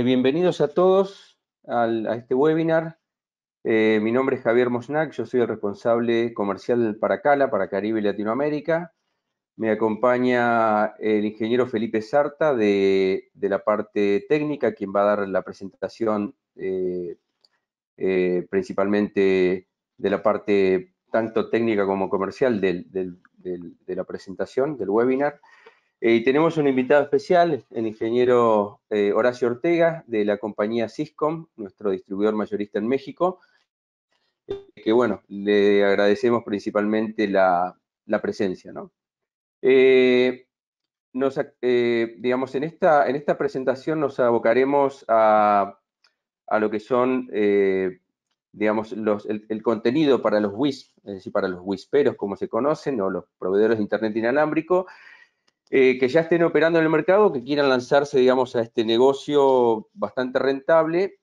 Eh, bienvenidos a todos a este webinar. Eh, mi nombre es Javier Mosnak, yo soy el responsable comercial para Cala, para Caribe y Latinoamérica. Me acompaña el ingeniero Felipe Sarta de, la parte técnica, quien va a dar la presentación eh, principalmente de la parte tanto técnica como comercial de la presentación, del webinar. Eh, tenemos un invitado especial, el ingeniero eh, Horacio Ortega, de la compañía Ciscom, nuestro distribuidor mayorista en México, eh, que bueno, le agradecemos principalmente la, presencia. Nos, digamos, en esta, en esta presentación nos abocaremos a, lo que son, digamos, el, contenido para los WISP, es decir, para los WISPeros, como se conocen, o los proveedores de Internet inalámbrico, eh, que ya estén operando en el mercado, que quieran lanzarse, digamos, a este negocio bastante rentable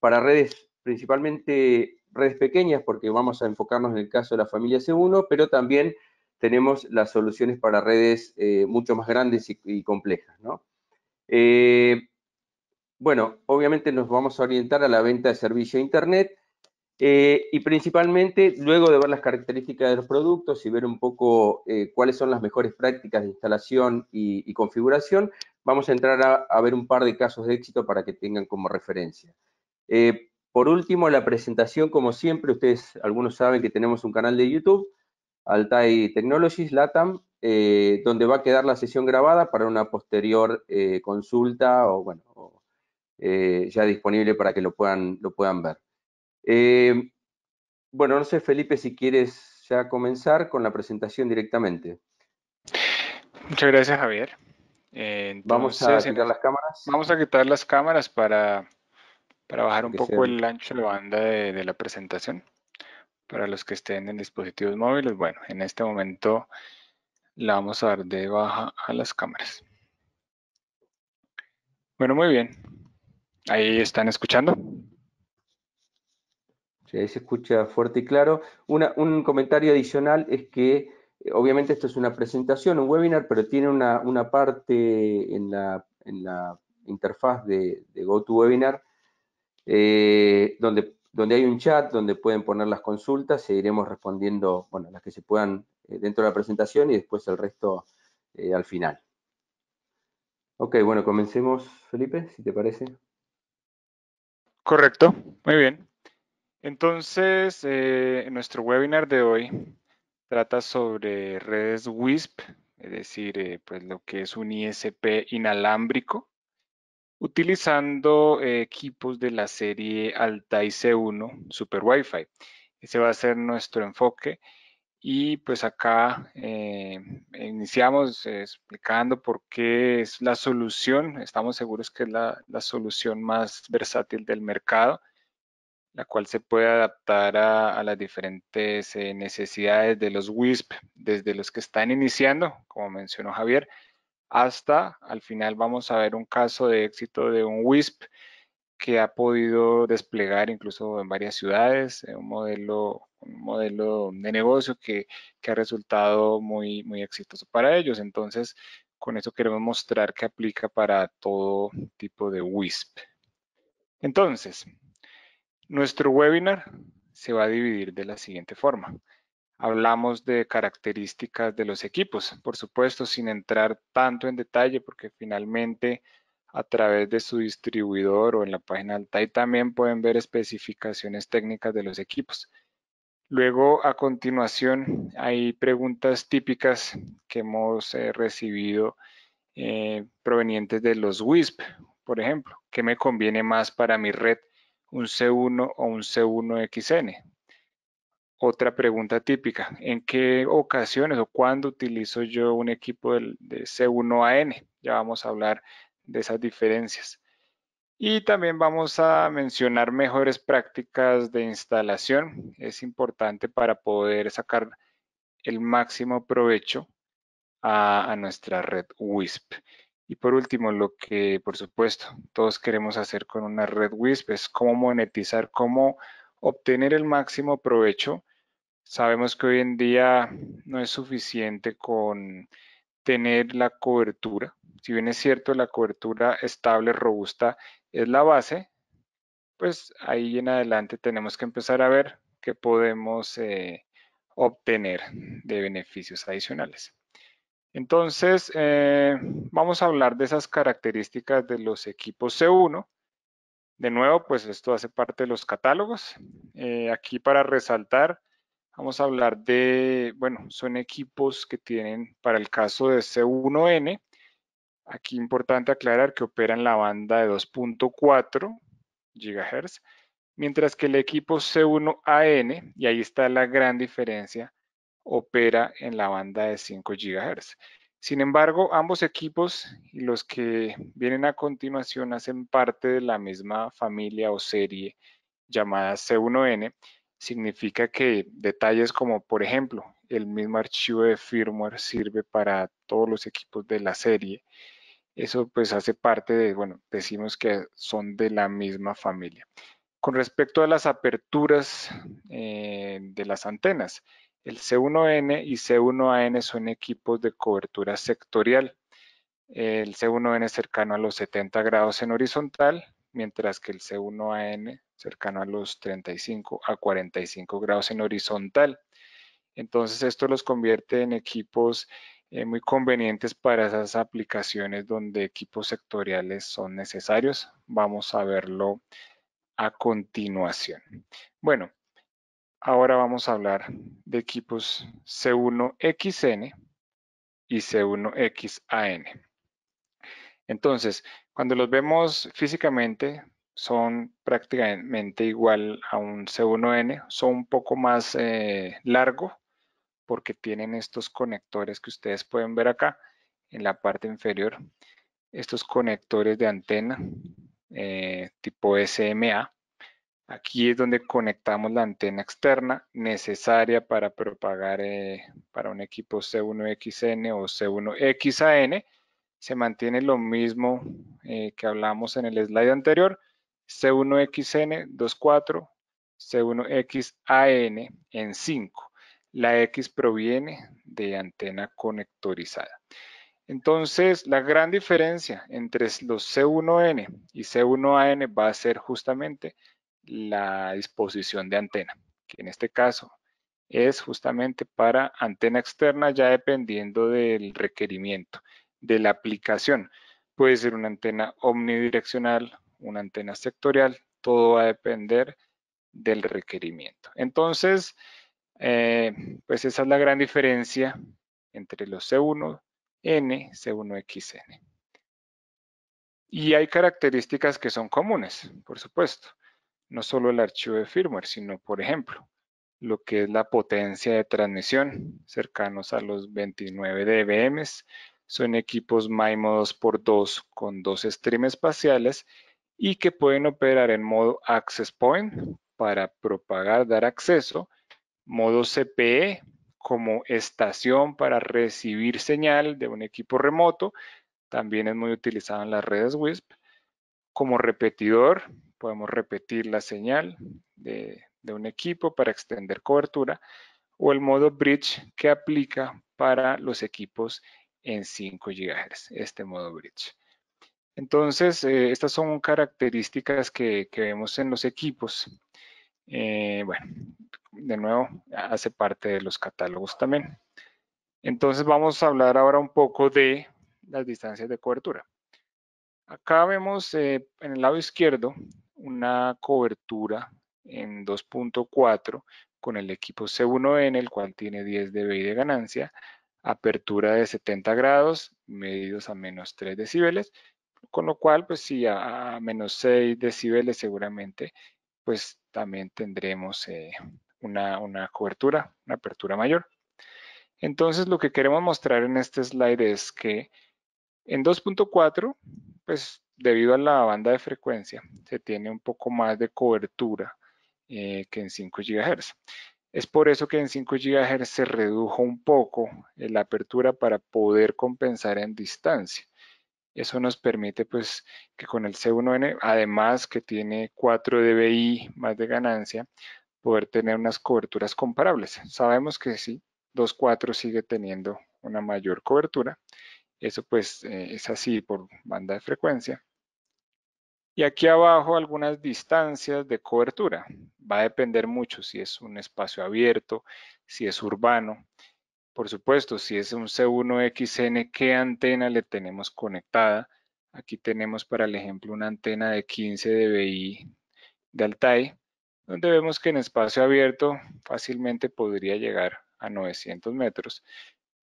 para redes, principalmente redes pequeñas, porque vamos a enfocarnos en el caso de la familia C1, pero también tenemos las soluciones para redes eh, mucho más grandes y, complejas, eh, bueno, obviamente nos vamos a orientar a la venta de servicio a Internet, eh, y principalmente, luego de ver las características de los productos y ver un poco eh, cuáles son las mejores prácticas de instalación y, configuración, vamos a entrar a, ver un par de casos de éxito para que tengan como referencia. Eh, por último, la presentación, como siempre, ustedes algunos saben que tenemos un canal de YouTube, Altai Technologies, LATAM, donde va a quedar la sesión grabada para una posterior consulta o, bueno, ya disponible para que lo puedan ver. Eh, bueno, no sé, Felipe, si quieres ya comenzar con la presentación directamente. Muchas gracias, Javier. Eh, vamos a quitar las cámaras. Vamos a quitar las cámaras para, bajar un poco el ancho de banda de la presentación. Para los que estén en dispositivos móviles, bueno, en este momento la vamos a dar de baja a las cámaras. Bueno, muy bien. Ahí están escuchando ahí se escucha fuerte y claro. un comentario adicional es que, eh, obviamente, esto es una presentación, un webinar, pero tiene una, parte en la, interfaz de, de GoToWebinar eh, donde, donde hay un chat donde pueden poner las consultas, seguiremos respondiendo, bueno, las que se puedan eh, dentro de la presentación y después el resto al final. Ok, bueno, comencemos, Felipe, si te parece. Correcto, muy bien. Entonces, eh, nuestro webinar de hoy trata sobre redes WISP, es decir, eh, pues, lo que es un ISP inalámbrico, utilizando eh, equipos de la serie Altai C1 Super Wi-Fi. Ese va a ser nuestro enfoque. Y pues acá iniciamos explicando por qué es la solución. Estamos seguros que es la solución más versátil del mercado la cual se puede adaptar a, las diferentes eh, necesidades de los WISP, desde los que están iniciando, como mencionó Javier, hasta al final vamos a ver un caso de éxito de un WISP que ha podido desplegar incluso en varias ciudades, eh, un modelo, un modelo de negocio que, ha resultado muy, muy exitoso para ellos. Entonces, con eso queremos mostrar que aplica para todo tipo de WISP. Entonces, nuestro webinar se va a dividir de la siguiente forma. Hablamos de características de los equipos, por supuesto, sin entrar tanto en detalle, porque finalmente a través de su distribuidor o en la página Altai también pueden ver especificaciones técnicas de los equipos. Luego, a continuación, hay preguntas típicas que hemos eh, recibido eh, provenientes de los WISP, por ejemplo. ¿Qué me conviene más para mi red? un C1 o un C1XN. Otra pregunta típica, ¿en qué ocasiones o cuándo utilizo yo un equipo de, C1AN? Ya vamos a hablar de esas diferencias. Y también vamos a mencionar mejores prácticas de instalación. Es importante para poder sacar el máximo provecho a, a nuestra red WISP. Y por último, lo que por supuesto todos queremos hacer con una red WISP es cómo monetizar, cómo obtener el máximo provecho. Sabemos que hoy en día no es suficiente con tener la cobertura. Si bien es cierto, la cobertura estable, robusta es la base, pues ahí en adelante tenemos que empezar a ver qué podemos eh, obtener de beneficios adicionales. Entonces, eh, vamos a hablar de esas características de los equipos C1. De nuevo, pues esto hace parte de los catálogos. Eh, aquí para resaltar, vamos a hablar de, bueno, son equipos que tienen, para el caso de C1N, aquí importante aclarar que operan la banda de 2.4 GHz, mientras que el equipo C1AN, y ahí está la gran diferencia, opera en la banda de 5 GHz. Sin embargo, ambos equipos y los que vienen a continuación hacen parte de la misma familia o serie llamada C1N, significa que detalles como, por ejemplo, el mismo archivo de firmware sirve para todos los equipos de la serie. Eso pues hace parte de, bueno, decimos que son de la misma familia. Con respecto a las aperturas eh, de las antenas, el C1N y C1AN son equipos de cobertura sectorial. El C1N es cercano a los 70 grados en horizontal, mientras que el C1AN cercano a los 35 a 45 grados en horizontal. Entonces esto los convierte en equipos eh, muy convenientes para esas aplicaciones donde equipos sectoriales son necesarios. Vamos a verlo a continuación. Bueno, Ahora vamos a hablar de equipos C1XN y C1XAN. Entonces, cuando los vemos físicamente, son prácticamente igual a un C1N, son un poco más eh, largo porque tienen estos conectores que ustedes pueden ver acá en la parte inferior, estos conectores de antena eh, tipo SMA Aquí es donde conectamos la antena externa necesaria para propagar eh, para un equipo C1XN o C1XAN. Se mantiene lo mismo eh, que hablamos en el slide anterior. C1XN 24, C1XAN en 5. La X proviene de antena conectorizada. Entonces, la gran diferencia entre los C1N y C1AN va a ser justamente la disposición de antena, que en este caso es justamente para antena externa ya dependiendo del requerimiento de la aplicación. Puede ser una antena omnidireccional, una antena sectorial, todo va a depender del requerimiento. Entonces, eh, pues esa es la gran diferencia entre los C1N, C1XN. Y hay características que son comunes, por supuesto no solo el archivo de firmware, sino, por ejemplo, lo que es la potencia de transmisión, cercanos a los 29 dBm. Son equipos MIMO 2x2 con dos streams espaciales y que pueden operar en modo Access Point para propagar, dar acceso, modo CPE como estación para recibir señal de un equipo remoto, también es muy utilizado en las redes WISP, como repetidor podemos repetir la señal de, un equipo para extender cobertura o el modo bridge que aplica para los equipos en 5 GHz, este modo bridge. Entonces, eh, estas son características que, vemos en los equipos. Eh, bueno, de nuevo, hace parte de los catálogos también. Entonces, vamos a hablar ahora un poco de las distancias de cobertura. Acá vemos eh, en el lado izquierdo una cobertura en 2.4 con el equipo C1N, el cual tiene 10 dBi de ganancia, apertura de 70 grados, medidos a menos 3 decibeles, con lo cual, pues sí, a, menos 6 decibeles seguramente, pues también tendremos eh, una, una cobertura, una apertura mayor. Entonces, lo que queremos mostrar en este slide es que en 2.4, pues debido a la banda de frecuencia, se tiene un poco más de cobertura eh, que en 5 GHz. Es por eso que en 5 GHz se redujo un poco eh, la apertura para poder compensar en distancia. Eso nos permite pues que con el C1N, además que tiene 4 dBi más de ganancia, poder tener unas coberturas comparables. Sabemos que sí, 2.4 sigue teniendo una mayor cobertura, eso pues eh, es así por banda de frecuencia. Y aquí abajo algunas distancias de cobertura. Va a depender mucho si es un espacio abierto, si es urbano. Por supuesto, si es un C1XN, ¿qué antena le tenemos conectada? Aquí tenemos para el ejemplo una antena de 15 dBi de Altai, donde vemos que en espacio abierto fácilmente podría llegar a 900 metros.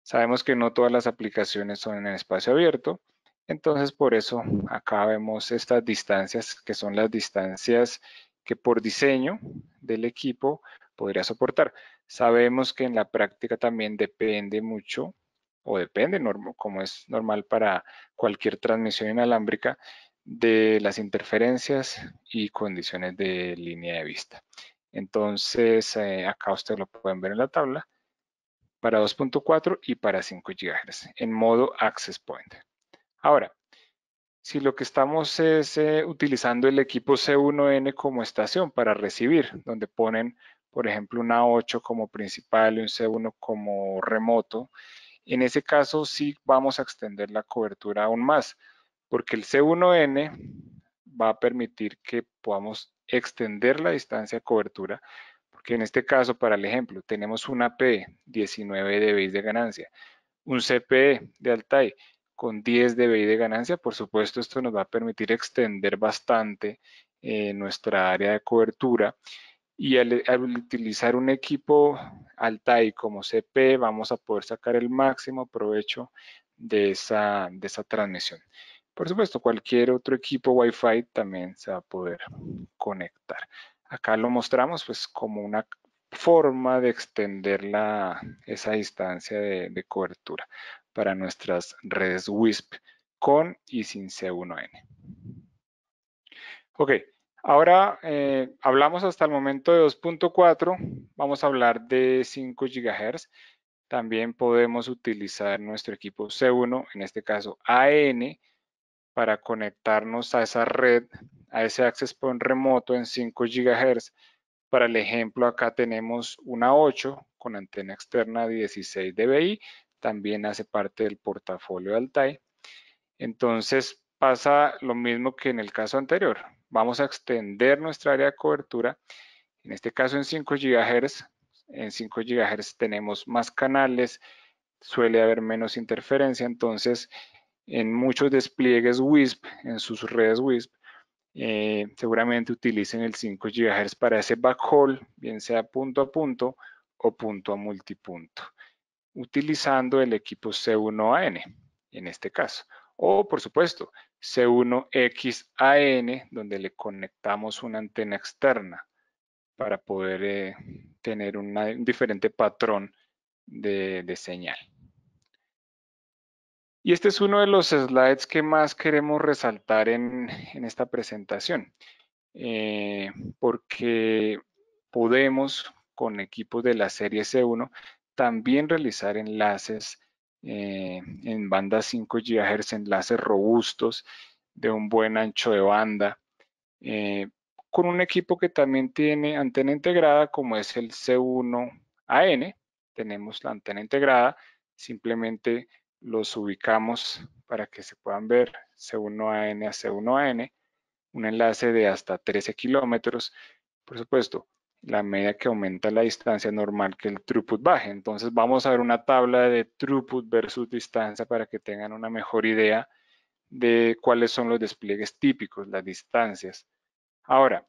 Sabemos que no todas las aplicaciones son en espacio abierto, entonces por eso acá vemos estas distancias, que son las distancias que por diseño del equipo podría soportar. Sabemos que en la práctica también depende mucho, o depende, como es normal para cualquier transmisión inalámbrica, de las interferencias y condiciones de línea de vista. Entonces, eh, acá ustedes lo pueden ver en la tabla, para 2.4 y para 5 GHz en modo Access Point. Ahora, si lo que estamos es eh, utilizando el equipo C1N como estación para recibir, donde ponen, por ejemplo, una 8 como principal y un C1 como remoto, en ese caso sí vamos a extender la cobertura aún más, porque el C1N va a permitir que podamos extender la distancia de cobertura porque en este caso, para el ejemplo, tenemos una P, 19 dBI de ganancia, un CPE de Altai con 10 dBI de ganancia, por supuesto esto nos va a permitir extender bastante eh, nuestra área de cobertura y al, utilizar un equipo Altai como CP e, vamos a poder sacar el máximo provecho de de esa transmisión. Por supuesto, cualquier otro equipo Wi-Fi también se va a poder conectar. Acá lo mostramos pues como una forma de extender esa distancia de, cobertura para nuestras redes WISP con y sin C1N. Ok, ahora eh, hablamos hasta el momento de 2.4, vamos a hablar de 5 GHz. También podemos utilizar nuestro equipo C1, en este caso AN, para conectarnos a esa red a ese access point remoto en 5 GHz. Para el ejemplo, acá tenemos una 8 con antena externa 16 dBi, también hace parte del portafolio de Altai. Entonces pasa lo mismo que en el caso anterior. Vamos a extender nuestra área de cobertura, en este caso en 5 GHz. En 5 GHz tenemos más canales, suele haber menos interferencia, entonces en muchos despliegues WISP, en sus redes WISP, eh, seguramente utilicen el 5 GHz para ese backhaul, bien sea punto a punto o punto a multipunto, utilizando el equipo C1AN en este caso. O, por supuesto, C1XAN, donde le conectamos una antena externa para poder eh, tener un diferente patrón de señal. Y este es uno de los slides que más queremos resaltar en, esta presentación, eh, porque podemos, con equipos de la serie C1, también realizar enlaces eh, en banda 5 GHz, enlaces robustos de un buen ancho de banda, eh, con un equipo que también tiene antena integrada, como es el C1AN, tenemos la antena integrada, simplemente los ubicamos para que se puedan ver C1AN a C1AN, un enlace de hasta 13 kilómetros. Por supuesto, la media que aumenta la distancia normal que el throughput baje. Entonces vamos a ver una tabla de throughput versus distancia para que tengan una mejor idea de cuáles son los despliegues típicos, las distancias. Ahora,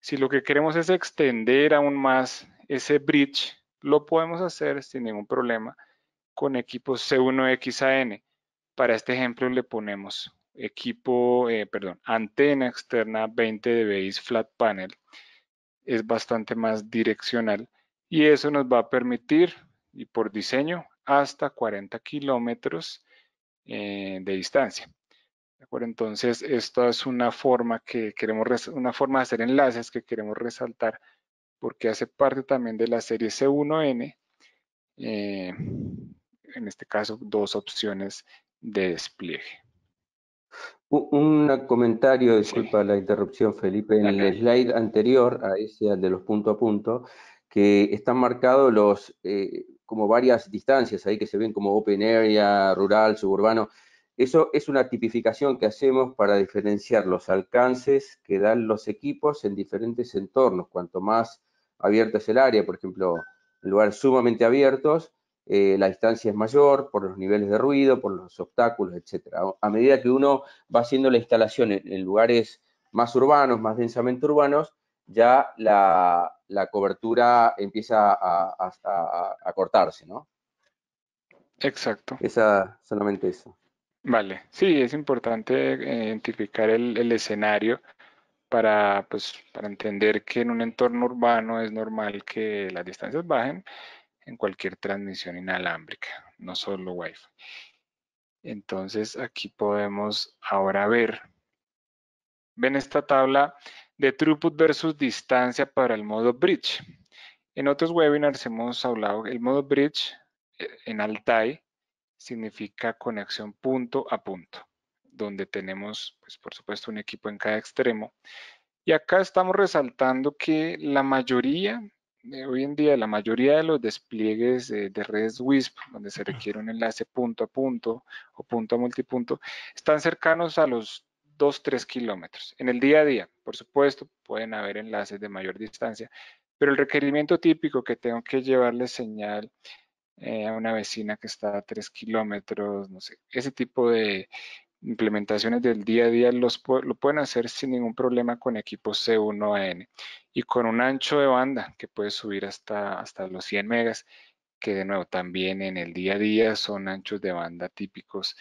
si lo que queremos es extender aún más ese bridge, lo podemos hacer sin ningún problema con equipos C1XAN. Para este ejemplo le ponemos equipo, eh, perdón, antena externa 20 dBs flat panel. Es bastante más direccional y eso nos va a permitir, y por diseño, hasta 40 kilómetros eh, de distancia. acuerdo? Entonces, esta es una forma que queremos, una forma de hacer enlaces que queremos resaltar porque hace parte también de la serie C1N en este caso, dos opciones de despliegue. Un comentario, disculpa la interrupción, Felipe. En el slide anterior a ese de los punto a punto, que están marcados los eh, como varias distancias ahí que se ven como open area, rural, suburbano. Eso es una tipificación que hacemos para diferenciar los alcances que dan los equipos en diferentes entornos. Cuanto más abierto es el área, por ejemplo, en lugares sumamente abiertos, eh, la distancia es mayor por los niveles de ruido, por los obstáculos, etc. A medida que uno va haciendo la instalación en, lugares más urbanos, más densamente urbanos, ya la, cobertura empieza a, cortarse, ¿no? Exacto. Esa, solamente eso. Vale, sí, es importante eh, identificar el, escenario para, pues, para entender que en un entorno urbano es normal que las distancias bajen en cualquier transmisión inalámbrica, no solo Wi-Fi. Entonces aquí podemos ahora ver, ven esta tabla de throughput versus distancia para el modo bridge. En otros webinars hemos hablado, el modo bridge eh, en Altai significa conexión punto a punto, donde tenemos, pues, por supuesto, un equipo en cada extremo. Y acá estamos resaltando que la mayoría eh, hoy en día la mayoría de los despliegues de, redes WISP, donde se requiere un enlace punto a punto o punto a multipunto, están cercanos a los 2-3 kilómetros. En el día a día, por supuesto, pueden haber enlaces de mayor distancia, pero el requerimiento típico que tengo que llevarle señal eh, a una vecina que está a 3 kilómetros, no sé, ese tipo de, implementaciones del día a día los, lo pueden hacer sin ningún problema con equipos C1AN y con un ancho de banda que puede subir hasta, hasta los 100 megas, que de nuevo también en el día a día son anchos de banda típicos.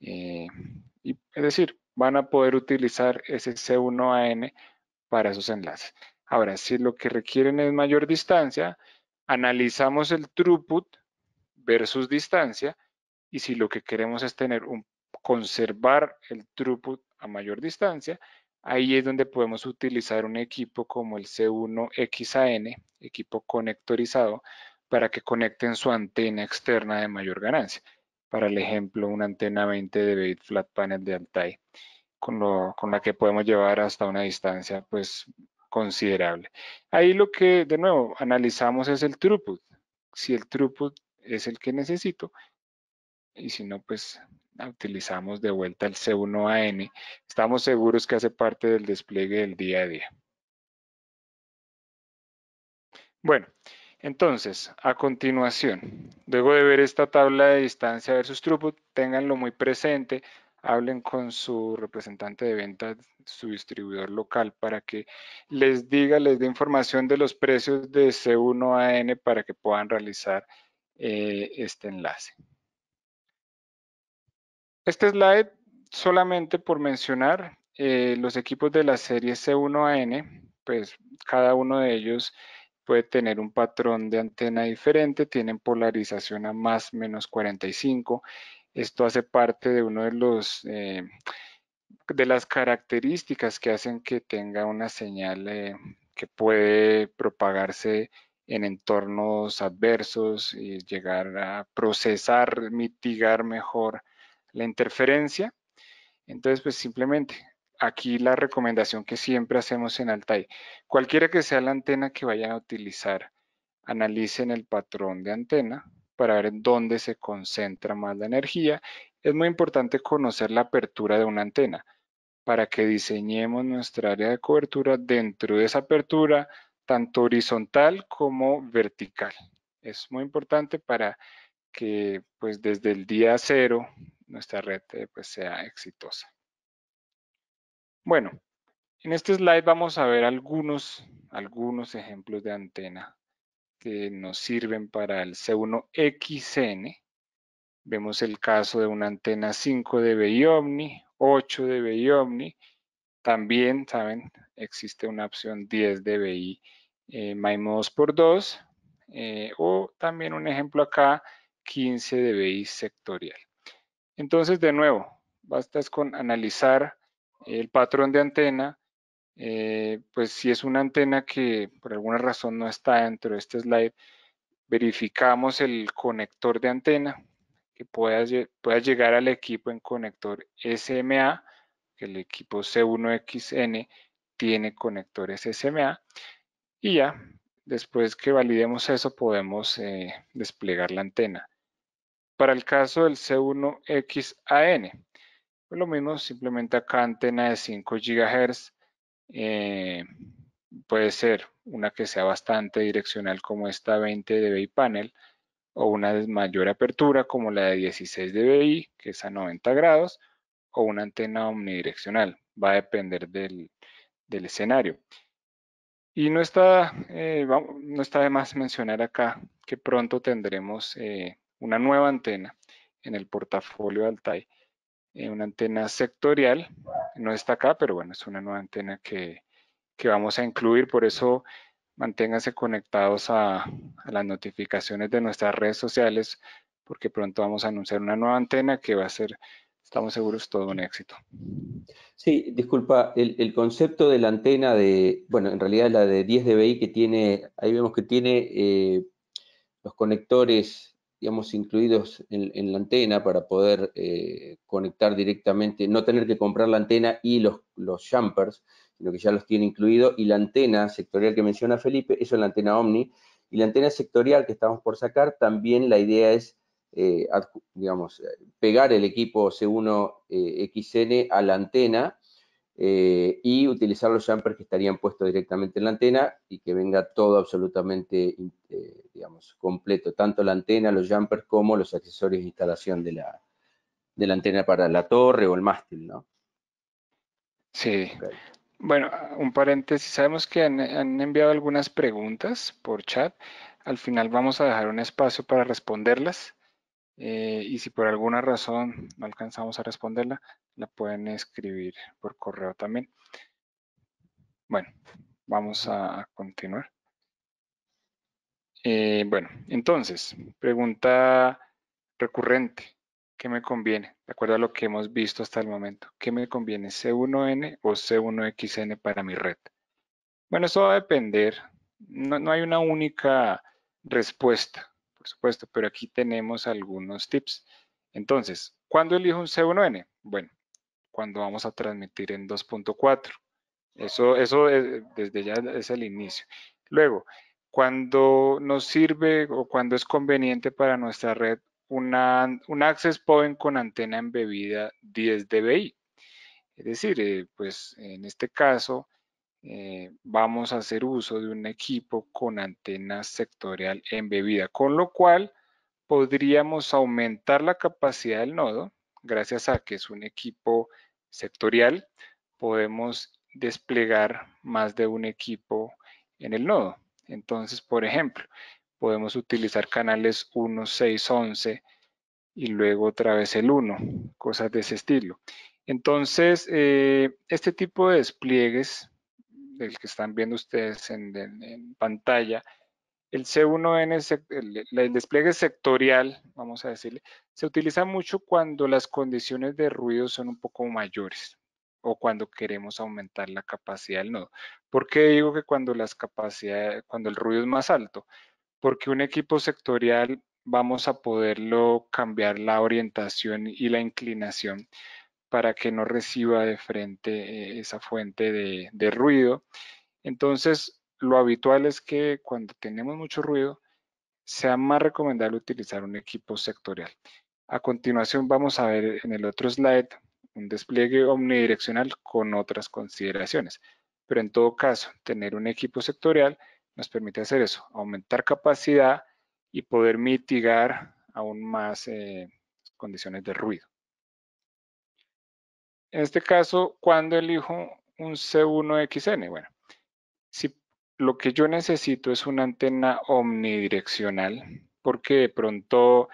Eh, y, es decir, van a poder utilizar ese C1AN para esos enlaces. Ahora, si lo que requieren es mayor distancia, analizamos el throughput versus distancia y si lo que queremos es tener un conservar el throughput a mayor distancia, ahí es donde podemos utilizar un equipo como el C1XAN, equipo conectorizado, para que conecten su antena externa de mayor ganancia. Para el ejemplo, una antena 20 Bait flat panel de Altai, con, la que podemos llevar hasta una distancia pues, considerable. Ahí lo que, de nuevo, analizamos es el throughput. Si el throughput es el que necesito, y si no, pues utilizamos de vuelta el C1AN, estamos seguros que hace parte del despliegue del día a día. Bueno, entonces, a continuación, luego de ver esta tabla de distancia versus throughput, tenganlo muy presente, hablen con su representante de ventas, su distribuidor local, para que les diga, les dé información de los precios de C1AN para que puedan realizar eh, este enlace. Este slide solamente por mencionar eh, los equipos de la serie C1 an pues cada uno de ellos puede tener un patrón de antena diferente, tienen polarización a más menos 45. Esto hace parte de uno de los eh, de las características que hacen que tenga una señal eh, que puede propagarse en entornos adversos y llegar a procesar, mitigar mejor la interferencia. Entonces, pues simplemente aquí la recomendación que siempre hacemos en Altai, cualquiera que sea la antena que vayan a utilizar, analicen el patrón de antena para ver dónde se concentra más la energía. Es muy importante conocer la apertura de una antena para que diseñemos nuestra área de cobertura dentro de esa apertura, tanto horizontal como vertical. Es muy importante para que pues desde el día cero nuestra red eh, pues sea exitosa. Bueno, en este slide vamos a ver algunos, algunos ejemplos de antena que nos sirven para el C1XN. Vemos el caso de una antena 5 dBi Omni, 8 dBi Omni. También, saben, existe una opción 10 dBi eh, 2 por 2. Eh, o también un ejemplo acá, 15 dBi sectorial. Entonces, de nuevo, bastas con analizar el patrón de antena, eh, pues si es una antena que por alguna razón no está dentro de este slide, verificamos el conector de antena, que pueda, llegar al equipo en conector SMA, que el equipo C1XN tiene conectores SMA, y ya, después que validemos eso, podemos eh, desplegar la antena para el caso del C1XAN. Pues lo mismo, simplemente acá antena de 5 GHz. Eh, puede ser una que sea bastante direccional como esta 20 dBi panel o una de mayor apertura como la de 16 dBi que es a 90 grados o una antena omnidireccional. Va a depender del, escenario. Y no está, eh, no está de más mencionar acá que pronto tendremos eh, una nueva antena en el portafolio de Altai. Eh, una antena sectorial, no está acá, pero bueno, es una nueva antena que, vamos a incluir, por eso manténganse conectados a, las notificaciones de nuestras redes sociales, porque pronto vamos a anunciar una nueva antena que va a ser estamos seguros todo un éxito. Sí, disculpa, el, concepto de la antena de, bueno, en realidad la de 10 dBi que tiene, ahí vemos que tiene eh, los conectores digamos, incluidos en, la antena para poder eh, conectar directamente, no tener que comprar la antena y los, los jumpers, sino que ya los tiene incluido, y la antena sectorial que menciona Felipe, eso es la antena Omni, y la antena sectorial que estamos por sacar, también la idea es, eh, digamos, eh, pegar el equipo C1 XN a la antena eh, y utilizar los jumpers que estarían puestos directamente en la antena y que venga todo absolutamente, eh, digamos, completo, tanto la antena, los jumpers como los accesorios de instalación de la, antena para la torre o el mástil, ¿no? Sí. Bueno, un paréntesis, sabemos que han enviado algunas preguntas por chat, al final vamos a dejar un espacio para responderlas. Eh, y si por alguna razón no alcanzamos a responderla, la pueden escribir por correo también. Bueno, vamos a continuar. Eh, bueno, entonces, pregunta recurrente. ¿Qué me conviene? De acuerdo a lo que hemos visto hasta el momento. ¿Qué me conviene, C1N o C1XN para mi red? Bueno, eso va a depender. no hay una única respuesta por supuesto, pero aquí tenemos algunos tips. Entonces, ¿cuándo elijo un C1N? Bueno, cuando vamos a transmitir en 2.4. Eso, eso desde ya es el inicio. Luego, cuando nos sirve o cuando es conveniente para nuestra red una, un access point con antena embebida 10 dBi. Es decir, eh, pues en este caso, eh, vamos a hacer uso de un equipo con antena sectorial embebida, con lo cual podríamos aumentar la capacidad del nodo, gracias a que es un equipo sectorial, podemos desplegar más de un equipo en el nodo. Entonces, por ejemplo, podemos utilizar canales 1, 6, 11 y luego otra vez el 1, cosas de ese estilo. Entonces, eh, este tipo de despliegues el que están viendo ustedes en, pantalla, el C1N, el, despliegue sectorial, vamos a decirle, se utiliza mucho cuando las condiciones de ruido son un poco mayores o cuando queremos aumentar la capacidad del nodo. ¿Por qué digo que cuando, las cuando el ruido es más alto? Porque un equipo sectorial vamos a poderlo cambiar la orientación y la inclinación para que no reciba de frente eh, esa fuente de, ruido. Entonces, lo habitual es que cuando tenemos mucho ruido, sea más recomendable utilizar un equipo sectorial. A continuación vamos a ver en el otro slide un despliegue omnidireccional con otras consideraciones. Pero en todo caso, tener un equipo sectorial nos permite hacer eso, aumentar capacidad y poder mitigar aún más eh, condiciones de ruido. En este caso, cuando elijo un C1XN? Bueno, si lo que yo necesito es una antena omnidireccional, porque de pronto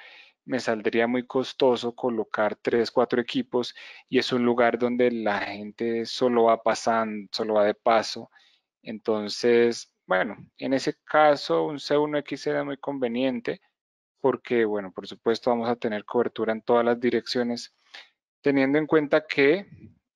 me saldría muy costoso colocar tres, cuatro equipos y es un lugar donde la gente solo va pasando, solo va de paso. Entonces, bueno, en ese caso un C1X es muy conveniente porque, bueno, por supuesto vamos a tener cobertura en todas las direcciones teniendo en cuenta que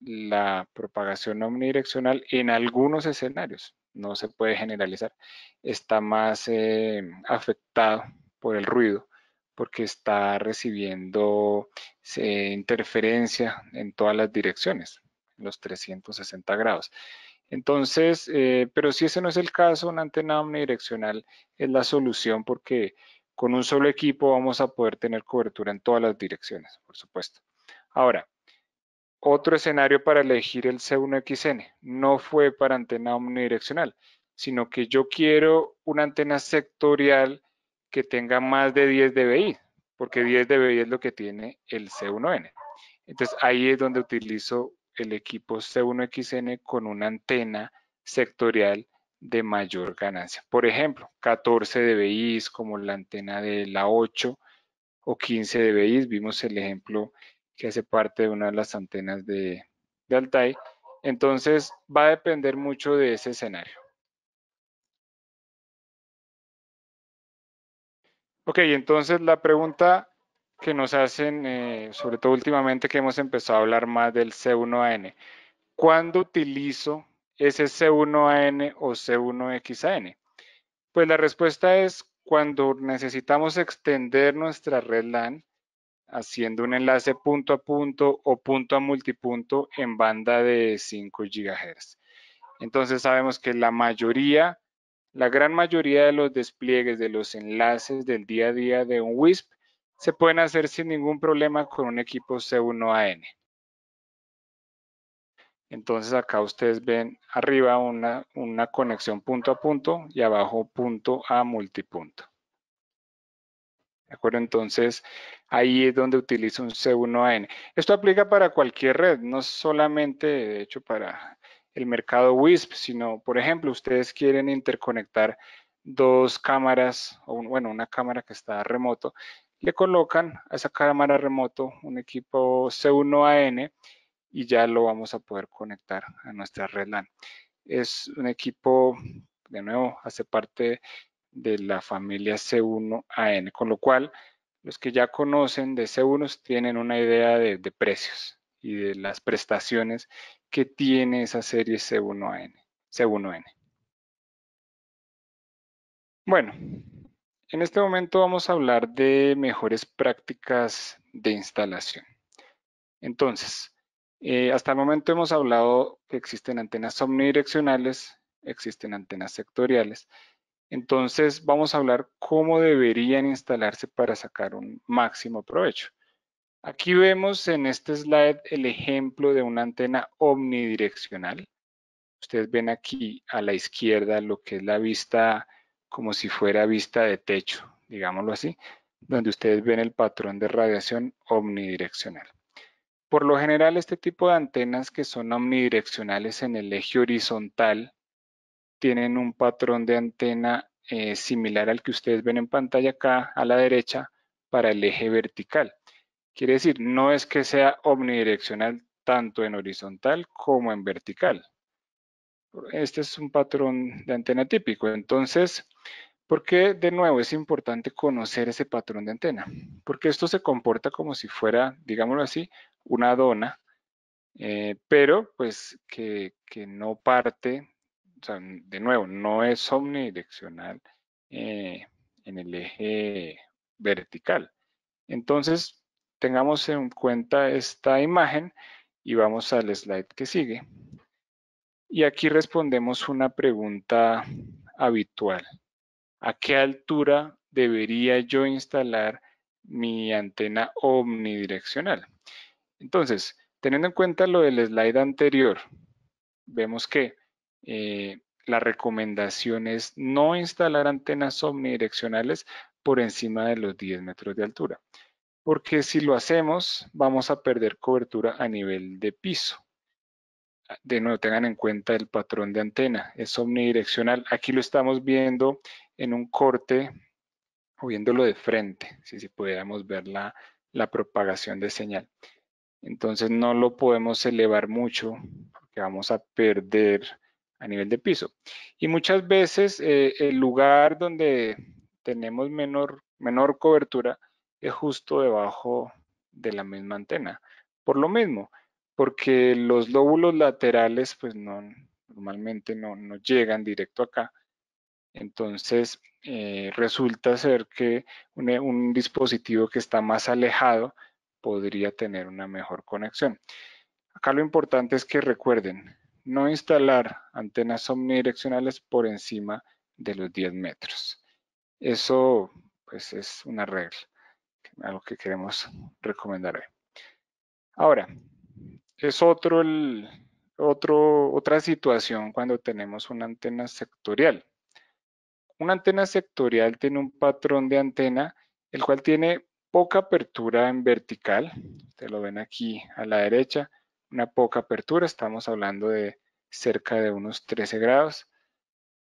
la propagación omnidireccional en algunos escenarios, no se puede generalizar, está más eh, afectado por el ruido porque está recibiendo eh, interferencia en todas las direcciones, los 360 grados. Entonces, eh, pero si ese no es el caso, una antena omnidireccional es la solución porque con un solo equipo vamos a poder tener cobertura en todas las direcciones, por supuesto. Ahora, otro escenario para elegir el C1XN no fue para antena omnidireccional, sino que yo quiero una antena sectorial que tenga más de 10 dBi, porque 10 dBi es lo que tiene el C1N. Entonces ahí es donde utilizo el equipo C1XN con una antena sectorial de mayor ganancia. Por ejemplo, 14 dBi como la antena de la 8 o 15 dBi, vimos el ejemplo que hace parte de una de las antenas de, Altai. Entonces va a depender mucho de ese escenario. Ok, entonces la pregunta que nos hacen, eh, sobre todo últimamente que hemos empezado a hablar más del C1AN, ¿cuándo utilizo ese C1AN o C1XAN? Pues la respuesta es cuando necesitamos extender nuestra red LAN haciendo un enlace punto a punto o punto a multipunto en banda de 5 GHz. Entonces sabemos que la mayoría, la gran mayoría de los despliegues de los enlaces del día a día de un WISP se pueden hacer sin ningún problema con un equipo C1AN. Entonces acá ustedes ven arriba una, una conexión punto a punto y abajo punto a multipunto. ¿De acuerdo? Entonces, ahí es donde utilizo un C1AN. Esto aplica para cualquier red, no solamente, de hecho, para el mercado WISP, sino, por ejemplo, ustedes quieren interconectar dos cámaras, o bueno, una cámara que está remoto, le colocan a esa cámara remoto un equipo C1AN y ya lo vamos a poder conectar a nuestra red LAN. Es un equipo, de nuevo, hace parte de la familia C1 an N, con lo cual los que ya conocen de C1 tienen una idea de, precios y de las prestaciones que tiene esa serie C1 an N, C1N. Bueno, en este momento vamos a hablar de mejores prácticas de instalación. Entonces, eh, hasta el momento hemos hablado que existen antenas omnidireccionales, existen antenas sectoriales, entonces vamos a hablar cómo deberían instalarse para sacar un máximo provecho. Aquí vemos en este slide el ejemplo de una antena omnidireccional. Ustedes ven aquí a la izquierda lo que es la vista como si fuera vista de techo, digámoslo así, donde ustedes ven el patrón de radiación omnidireccional. Por lo general, este tipo de antenas que son omnidireccionales en el eje horizontal tienen un patrón de antena eh, similar al que ustedes ven en pantalla acá a la derecha para el eje vertical. Quiere decir, no es que sea omnidireccional tanto en horizontal como en vertical. Este es un patrón de antena típico. Entonces, ¿por qué de nuevo es importante conocer ese patrón de antena? Porque esto se comporta como si fuera, digámoslo así, una dona, eh, pero pues que no parte de nuevo, no es omnidireccional eh, en el eje vertical. Entonces, tengamos en cuenta esta imagen y vamos al slide que sigue. Y aquí respondemos una pregunta habitual. ¿A qué altura debería yo instalar mi antena omnidireccional? Entonces, teniendo en cuenta lo del slide anterior, vemos que eh, la recomendación es no instalar antenas omnidireccionales por encima de los 10 metros de altura, porque si lo hacemos vamos a perder cobertura a nivel de piso. Ah, de nuevo, tengan en cuenta el patrón de antena, es omnidireccional. Aquí lo estamos viendo en un corte o viéndolo de frente, si, si pudiéramos ver la, la propagación de señal. Entonces no lo podemos elevar mucho porque vamos a perder a nivel de piso. Y muchas veces eh, el lugar donde tenemos menor, menor cobertura es justo debajo de la misma antena. Por lo mismo, porque los lóbulos laterales pues no, normalmente no, llegan directo acá. Entonces eh, resulta ser que un, un dispositivo que está más alejado podría tener una mejor conexión. Acá lo importante es que recuerden, no instalar antenas omnidireccionales por encima de los 10 metros. Eso pues es una regla, algo que queremos recomendar Ahora, es otro otra situación cuando tenemos una antena sectorial. Una antena sectorial tiene un patrón de antena, el cual tiene poca apertura en vertical, ustedes lo ven aquí a la derecha, una poca apertura, estamos hablando de cerca de unos 13 grados.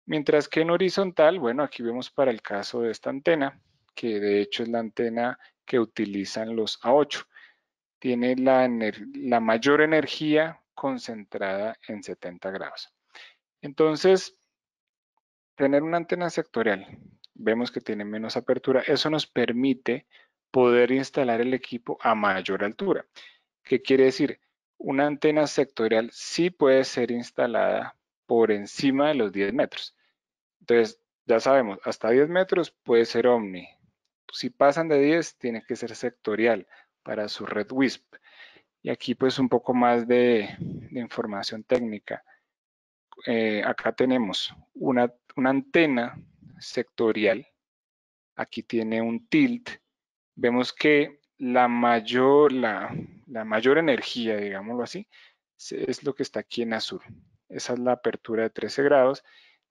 Mientras que en horizontal, bueno, aquí vemos para el caso de esta antena, que de hecho es la antena que utilizan los A8. Tiene la, mayor energía concentrada en 70 grados. Entonces, tener una antena sectorial, vemos que tiene menos apertura, eso nos permite poder instalar el equipo a mayor altura. ¿Qué quiere decir? una antena sectorial sí puede ser instalada por encima de los 10 metros. Entonces, ya sabemos, hasta 10 metros puede ser Omni. Si pasan de 10, tiene que ser sectorial para su red WISP. Y aquí pues un poco más de, información técnica. Eh, acá tenemos una, una antena sectorial. Aquí tiene un tilt. Vemos que la mayor, la, mayor energía, digámoslo así, es lo que está aquí en azul. Esa es la apertura de 13 grados.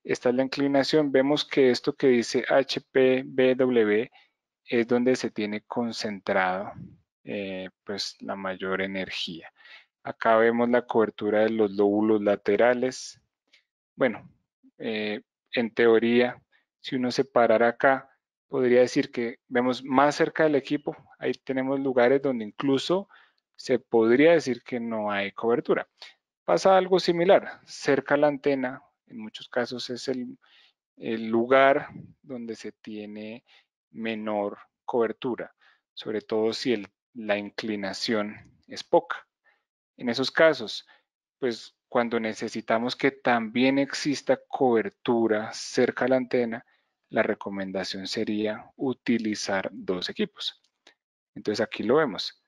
Esta es la inclinación. Vemos que esto que dice HPBW es donde se tiene concentrado eh, pues la mayor energía. Acá vemos la cobertura de los lóbulos laterales. Bueno, eh, en teoría, si uno se parara acá, podría decir que vemos más cerca del equipo, ahí tenemos lugares donde incluso se podría decir que no hay cobertura. Pasa algo similar, cerca a la antena, en muchos casos es el, lugar donde se tiene menor cobertura, sobre todo si la inclinación es poca. En esos casos, pues cuando necesitamos que también exista cobertura cerca a la antena, la recomendación sería utilizar dos equipos. Entonces aquí lo vemos.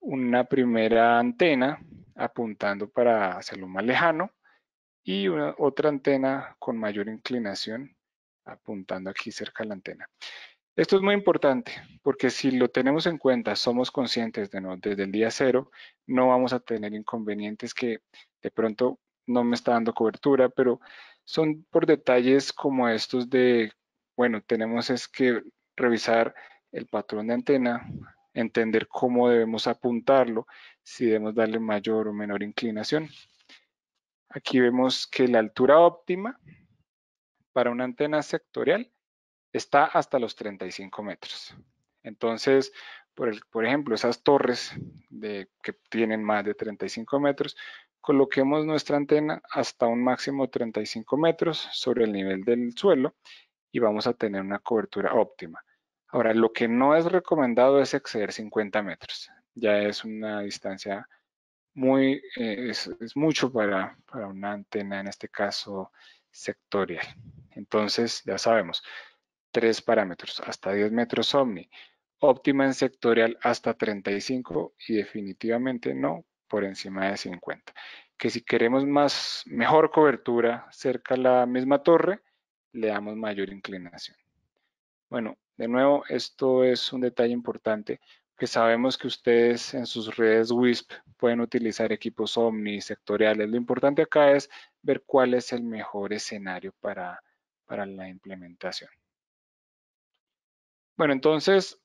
Una primera antena apuntando para hacerlo más lejano y una, otra antena con mayor inclinación apuntando aquí cerca a la antena. Esto es muy importante porque si lo tenemos en cuenta, somos conscientes de no, desde el día cero, no vamos a tener inconvenientes que de pronto no me está dando cobertura, pero son por detalles como estos de bueno, tenemos es que revisar el patrón de antena, entender cómo debemos apuntarlo, si debemos darle mayor o menor inclinación. Aquí vemos que la altura óptima para una antena sectorial está hasta los 35 metros. Entonces, por, ejemplo, esas torres que tienen más de 35 metros, coloquemos nuestra antena hasta un máximo de 35 metros sobre el nivel del suelo y vamos a tener una cobertura óptima. Ahora, lo que no es recomendado es exceder 50 metros. Ya es una distancia muy, eh, es, mucho para, para una antena, en este caso sectorial. Entonces, ya sabemos, tres parámetros, hasta 10 metros OVNI, óptima en sectorial hasta 35 y definitivamente no por encima de 50. Que si queremos más, mejor cobertura cerca la misma torre, le damos mayor inclinación. Bueno, de nuevo, esto es un detalle importante que sabemos que ustedes en sus redes WISP pueden utilizar equipos omni, sectoriales. Lo importante acá es ver cuál es el mejor escenario para, para la implementación. Bueno, entonces,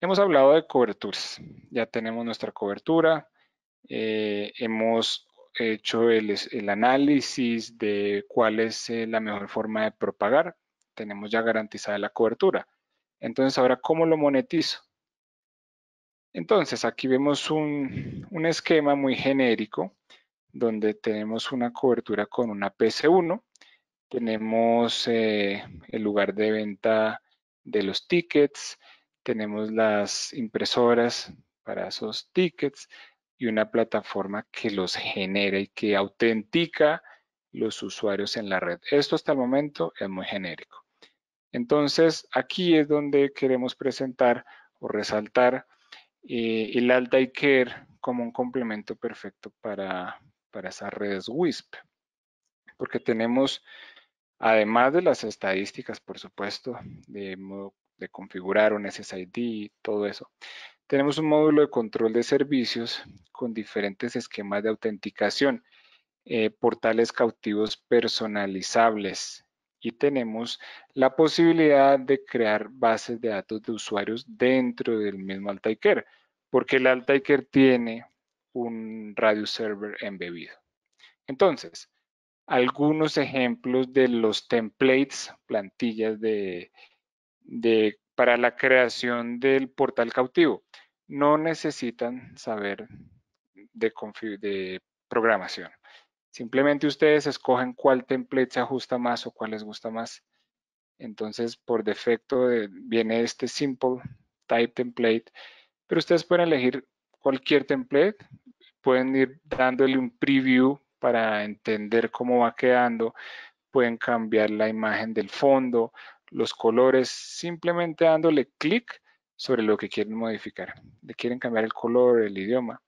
hemos hablado de coberturas. Ya tenemos nuestra cobertura. Eh, hemos hecho el, análisis de cuál es eh, la mejor forma de propagar, tenemos ya garantizada la cobertura. Entonces, ahora, ¿cómo lo monetizo? Entonces, aquí vemos un, esquema muy genérico donde tenemos una cobertura con una PC1, tenemos eh, el lugar de venta de los tickets, tenemos las impresoras para esos tickets, y una plataforma que los genere y que autentica los usuarios en la red. Esto hasta el momento es muy genérico. Entonces, aquí es donde queremos presentar o resaltar eh, el Alta como un complemento perfecto para, para esas redes WISP, porque tenemos, además de las estadísticas, por supuesto, de, de configurar un SSID, y todo eso, tenemos un módulo de control de servicios con diferentes esquemas de autenticación, eh, portales cautivos personalizables y tenemos la posibilidad de crear bases de datos de usuarios dentro del mismo Altaiker, porque el Altaiker tiene un radio server embebido. Entonces, algunos ejemplos de los templates, plantillas de, para la creación del portal cautivo no necesitan saber de, programación. Simplemente ustedes escogen cuál template se ajusta más o cuál les gusta más. Entonces, por defecto eh, viene este simple type template, pero ustedes pueden elegir cualquier template, pueden ir dándole un preview para entender cómo va quedando, pueden cambiar la imagen del fondo, los colores, simplemente dándole clic sobre lo que quieren modificar. Le quieren cambiar el color, el idioma.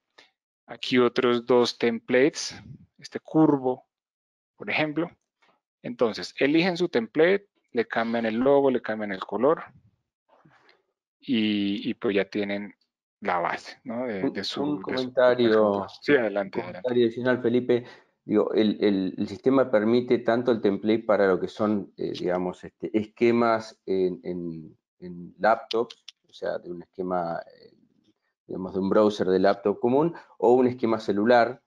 Aquí otros dos templates, este curvo, por ejemplo. Entonces, eligen su template, le cambian el logo, le cambian el color y, pues ya tienen la base ¿no? Un comentario, sí, adelante, comentario adicional, Felipe. el, sistema permite tanto el template para lo que son, eh, digamos, este, esquemas en, en, laptops o sea, de un esquema, eh, digamos, de un browser de laptop común, o un esquema celular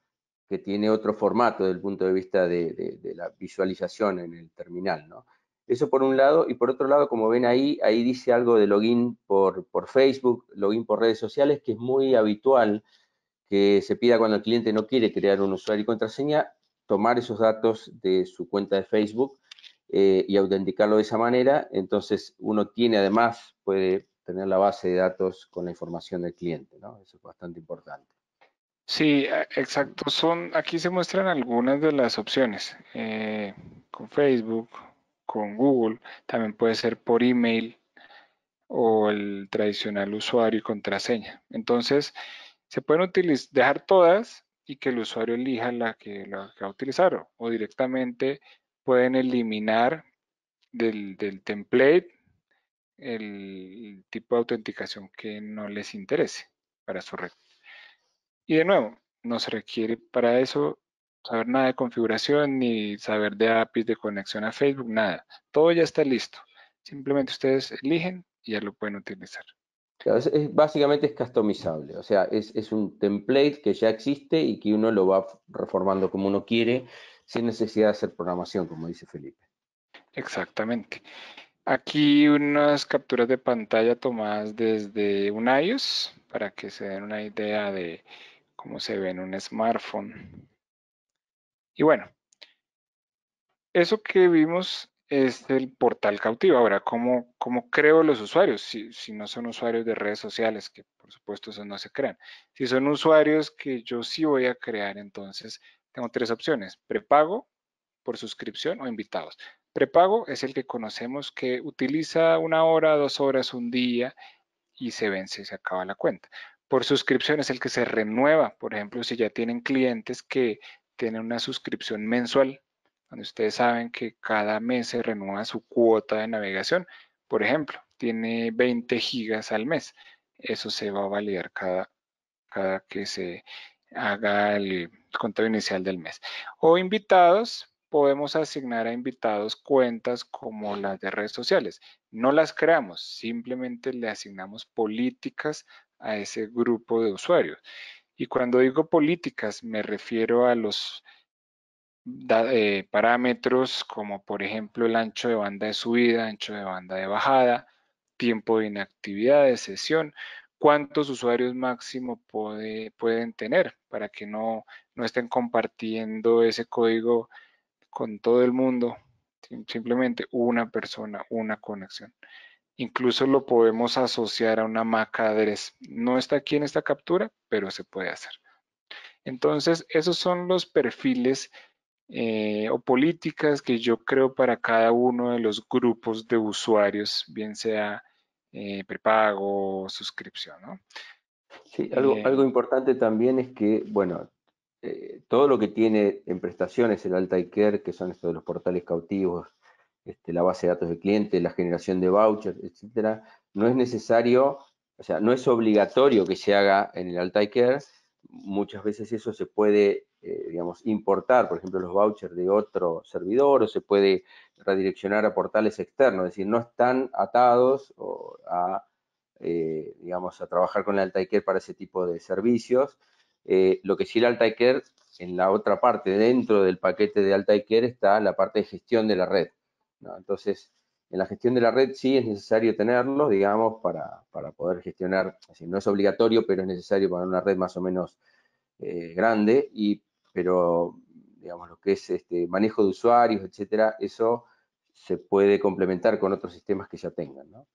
que tiene otro formato desde el punto de vista de, la visualización en el terminal, Eso por un lado, y por otro lado, como ven ahí, ahí dice algo de login por, Facebook, login por redes sociales, que es muy habitual que se pida cuando el cliente no quiere crear un usuario y contraseña, tomar esos datos de su cuenta de Facebook eh, y autenticarlo de esa manera. Entonces, uno tiene además, puede tener la base de datos con la información del cliente, ¿no? Eso es bastante importante. Sí, eh, exacto. Son, aquí se muestran algunas de las opciones eh, con Facebook, con Google, también puede ser por email o el tradicional usuario y contraseña. Entonces, se pueden utilizar, dejar todas y que el usuario elija la que, la que va a utilizar o, directamente pueden eliminar del template el tipo de autenticación que no les interese para su red. Y de nuevo, no se requiere para eso saber nada de configuración ni saber de APIs de conexión a Facebook, nada. Todo ya está listo. Simplemente ustedes eligen y ya lo pueden utilizar. básicamente es customizable, o sea, es, un template que ya existe y que uno lo va reformando como uno quiere, sin necesidad de hacer programación, como dice Felipe. Exactamente. Aquí unas capturas de pantalla tomadas desde un iOS para que se den una idea de cómo se ve en un smartphone. Y bueno, eso que vimos es el portal cautivo. Ahora, ¿cómo, creo los usuarios? Si, no son usuarios de redes sociales, que por supuesto esos no se crean. Si son usuarios que yo sí voy a crear, entonces tengo tres opciones. Prepago, por suscripción o invitados prepago es el que conocemos que utiliza una hora, dos horas, un día y se vence, se acaba la cuenta. Por suscripción es el que se renueva. Por ejemplo, si ya tienen clientes que tienen una suscripción mensual, donde ustedes saben que cada mes se renueva su cuota de navegación. Por ejemplo, tiene 20 gigas al mes. Eso se va a validar cada, cada que se haga el conteo inicial del mes. O invitados, podemos asignar a invitados cuentas como las de redes sociales. No las creamos, simplemente le asignamos políticas a ese grupo de usuarios. Y cuando digo políticas, me refiero a los eh, parámetros como por ejemplo el ancho de banda de subida, ancho de banda de bajada, tiempo de inactividad, de sesión, cuántos usuarios máximo pueden tener para que no, no estén compartiendo ese código con todo el mundo, simplemente una persona, una conexión. Incluso lo podemos asociar a una MAC address. No está aquí en esta captura, pero se puede hacer. Entonces, esos son los perfiles eh, o políticas que yo creo para cada uno de los grupos de usuarios, bien sea eh, prepago, suscripción, Sí, eh, algo importante también es que, bueno, eh, todo lo que tiene en prestaciones el Altaicare, que son estos de los portales cautivos, este, la base de datos de clientes, la generación de vouchers, etcétera, no es necesario, o sea, no es obligatorio que se haga en el Altaicare. Muchas veces eso se puede, eh, digamos, importar, por ejemplo, los vouchers de otro servidor o se puede redireccionar a portales externos, es decir, no están atados a, eh, digamos, a trabajar con el Altaicare para ese tipo de servicios eh, lo que sí el Altaicare, en la otra parte, dentro del paquete de Altaicare está la parte de gestión de la red. Entonces, en la gestión de la red sí es necesario tenerlo, digamos, para, poder gestionar, no es obligatorio, pero es necesario para una red más o menos eh, grande, pero, digamos, lo que es este manejo de usuarios, etcétera, eso se puede complementar con otros sistemas que ya tengan, ¿no?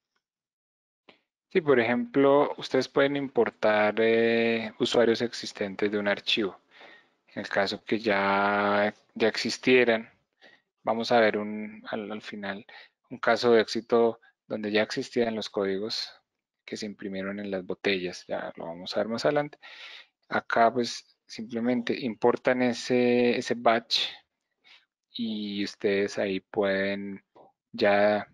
Sí, por ejemplo, ustedes pueden importar eh, usuarios existentes de un archivo. En el caso que ya, ya existieran, vamos a ver al, al final un caso de éxito donde ya existían los códigos que se imprimieron en las botellas. Ya lo vamos a ver más adelante. Acá pues simplemente importan ese, ese batch y ustedes ahí pueden ya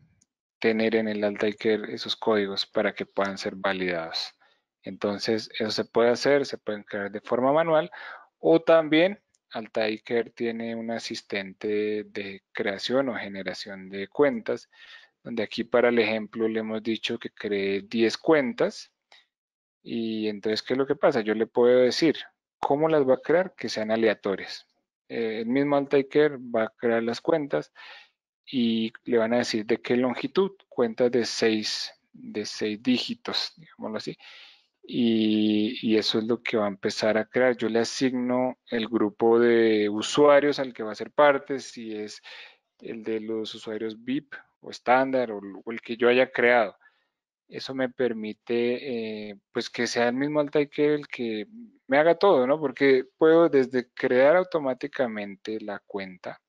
tener en el Altaker esos códigos para que puedan ser validados. Entonces, eso se puede hacer, se pueden crear de forma manual o también Altaiker tiene un asistente de creación o generación de cuentas, donde aquí para el ejemplo le hemos dicho que cree 10 cuentas. Y entonces, ¿qué es lo que pasa? Yo le puedo decir cómo las va a crear, que sean aleatorias. Eh, el mismo Altaiker va a crear las cuentas y le van a decir de qué longitud, cuenta de 6 de seis dígitos, digámoslo así. Y, y, eso es lo que va a empezar a crear. Yo le asigno el grupo de usuarios al que va a ser parte, si es el de los usuarios VIP o estándar o, el que yo haya creado. Eso me permite eh, pues que sea el mismo que el que me haga todo, ¿no? Porque puedo desde crear automáticamente la cuenta,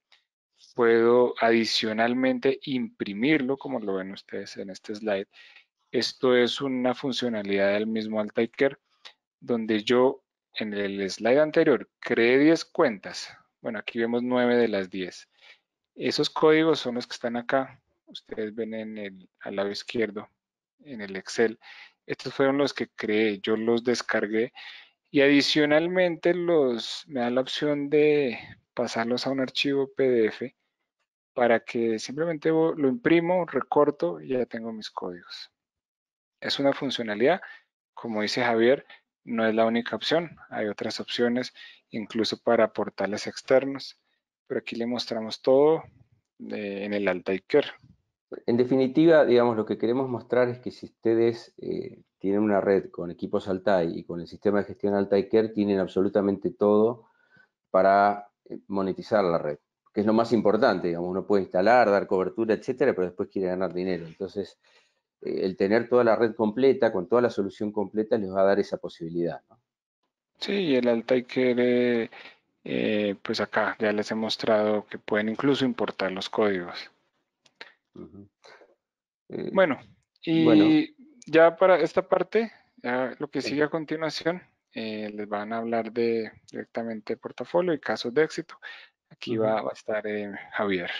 puedo adicionalmente imprimirlo, como lo ven ustedes en este slide. Esto es una funcionalidad del mismo Altaiker donde yo en el slide anterior creé 10 cuentas. Bueno, aquí vemos 9 de las 10. Esos códigos son los que están acá. Ustedes ven en el, al lado izquierdo, en el Excel. Estos fueron los que creé, yo los descargué. Y adicionalmente los, me da la opción de pasarlos a un archivo PDF para que simplemente lo imprimo, recorto y ya tengo mis códigos. Es una funcionalidad, como dice Javier, no es la única opción. Hay otras opciones incluso para portales externos, pero aquí le mostramos todo eh, en el alta Care. En definitiva, digamos, lo que queremos mostrar es que si ustedes eh, tienen una red con equipos Altai y con el sistema de gestión Altai Care, tienen absolutamente todo para eh, monetizar la red, que es lo más importante, digamos, uno puede instalar, dar cobertura, etcétera, pero después quiere ganar dinero. Entonces, eh, el tener toda la red completa, con toda la solución completa, les va a dar esa posibilidad. Sí, y el altaiker eh, pues acá ya les he mostrado que pueden incluso importar los códigos. bueno, y ya para esta parte, lo que sigue a continuación eh, les van a hablar de directamente portafolio y casos de éxito. Aquí va, a estar eh, Javier.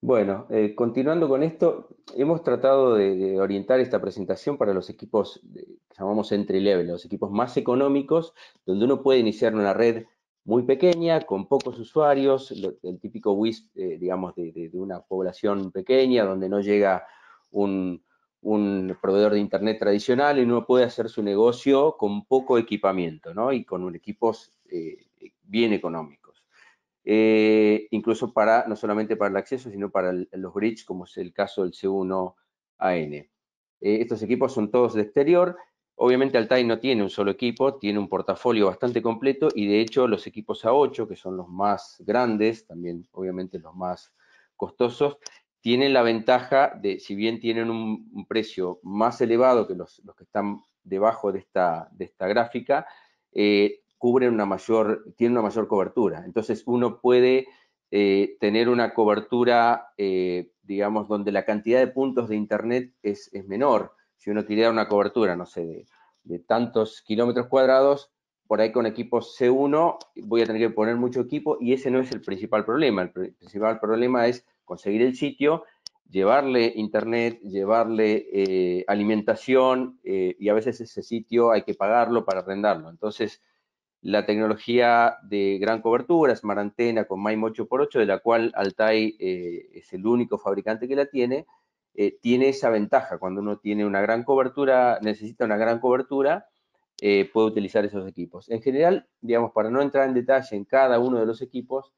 Bueno, eh, continuando con esto, hemos tratado de, orientar esta presentación para los equipos que llamamos entry level, los equipos más económicos, donde uno puede iniciar una red muy pequeña, con pocos usuarios, el típico WISP, digamos, de, una población pequeña, donde no llega un, un proveedor de Internet tradicional y uno puede hacer su negocio con poco equipamiento ¿no? y con equipos eh, bien económicos. Eh, incluso para, no solamente para el acceso, sino para los bridges, como es el caso del C1AN. Eh, estos equipos son todos de exterior. Obviamente Altai no tiene un solo equipo, tiene un portafolio bastante completo y de hecho los equipos A8, que son los más grandes, también obviamente los más costosos, tienen la ventaja de, si bien tienen un, precio más elevado que los, que están debajo de esta, de esta gráfica, eh, cubren una mayor, tienen una mayor cobertura. Entonces uno puede eh, tener una cobertura, eh, digamos, donde la cantidad de puntos de internet es, menor. Si uno dar una cobertura, no sé, de, de tantos kilómetros cuadrados, por ahí con equipos C1 voy a tener que poner mucho equipo y ese no es el principal problema. El principal problema es conseguir el sitio, llevarle internet, llevarle eh, alimentación eh, y a veces ese sitio hay que pagarlo para arrendarlo. Entonces, la tecnología de gran cobertura, Smart Antena con MIME 8x8, de la cual Altai eh, es el único fabricante que la tiene, tiene esa ventaja. Cuando uno tiene una gran cobertura, necesita una gran cobertura, puede utilizar esos equipos. En general, digamos, para no entrar en detalle en cada uno de los equipos,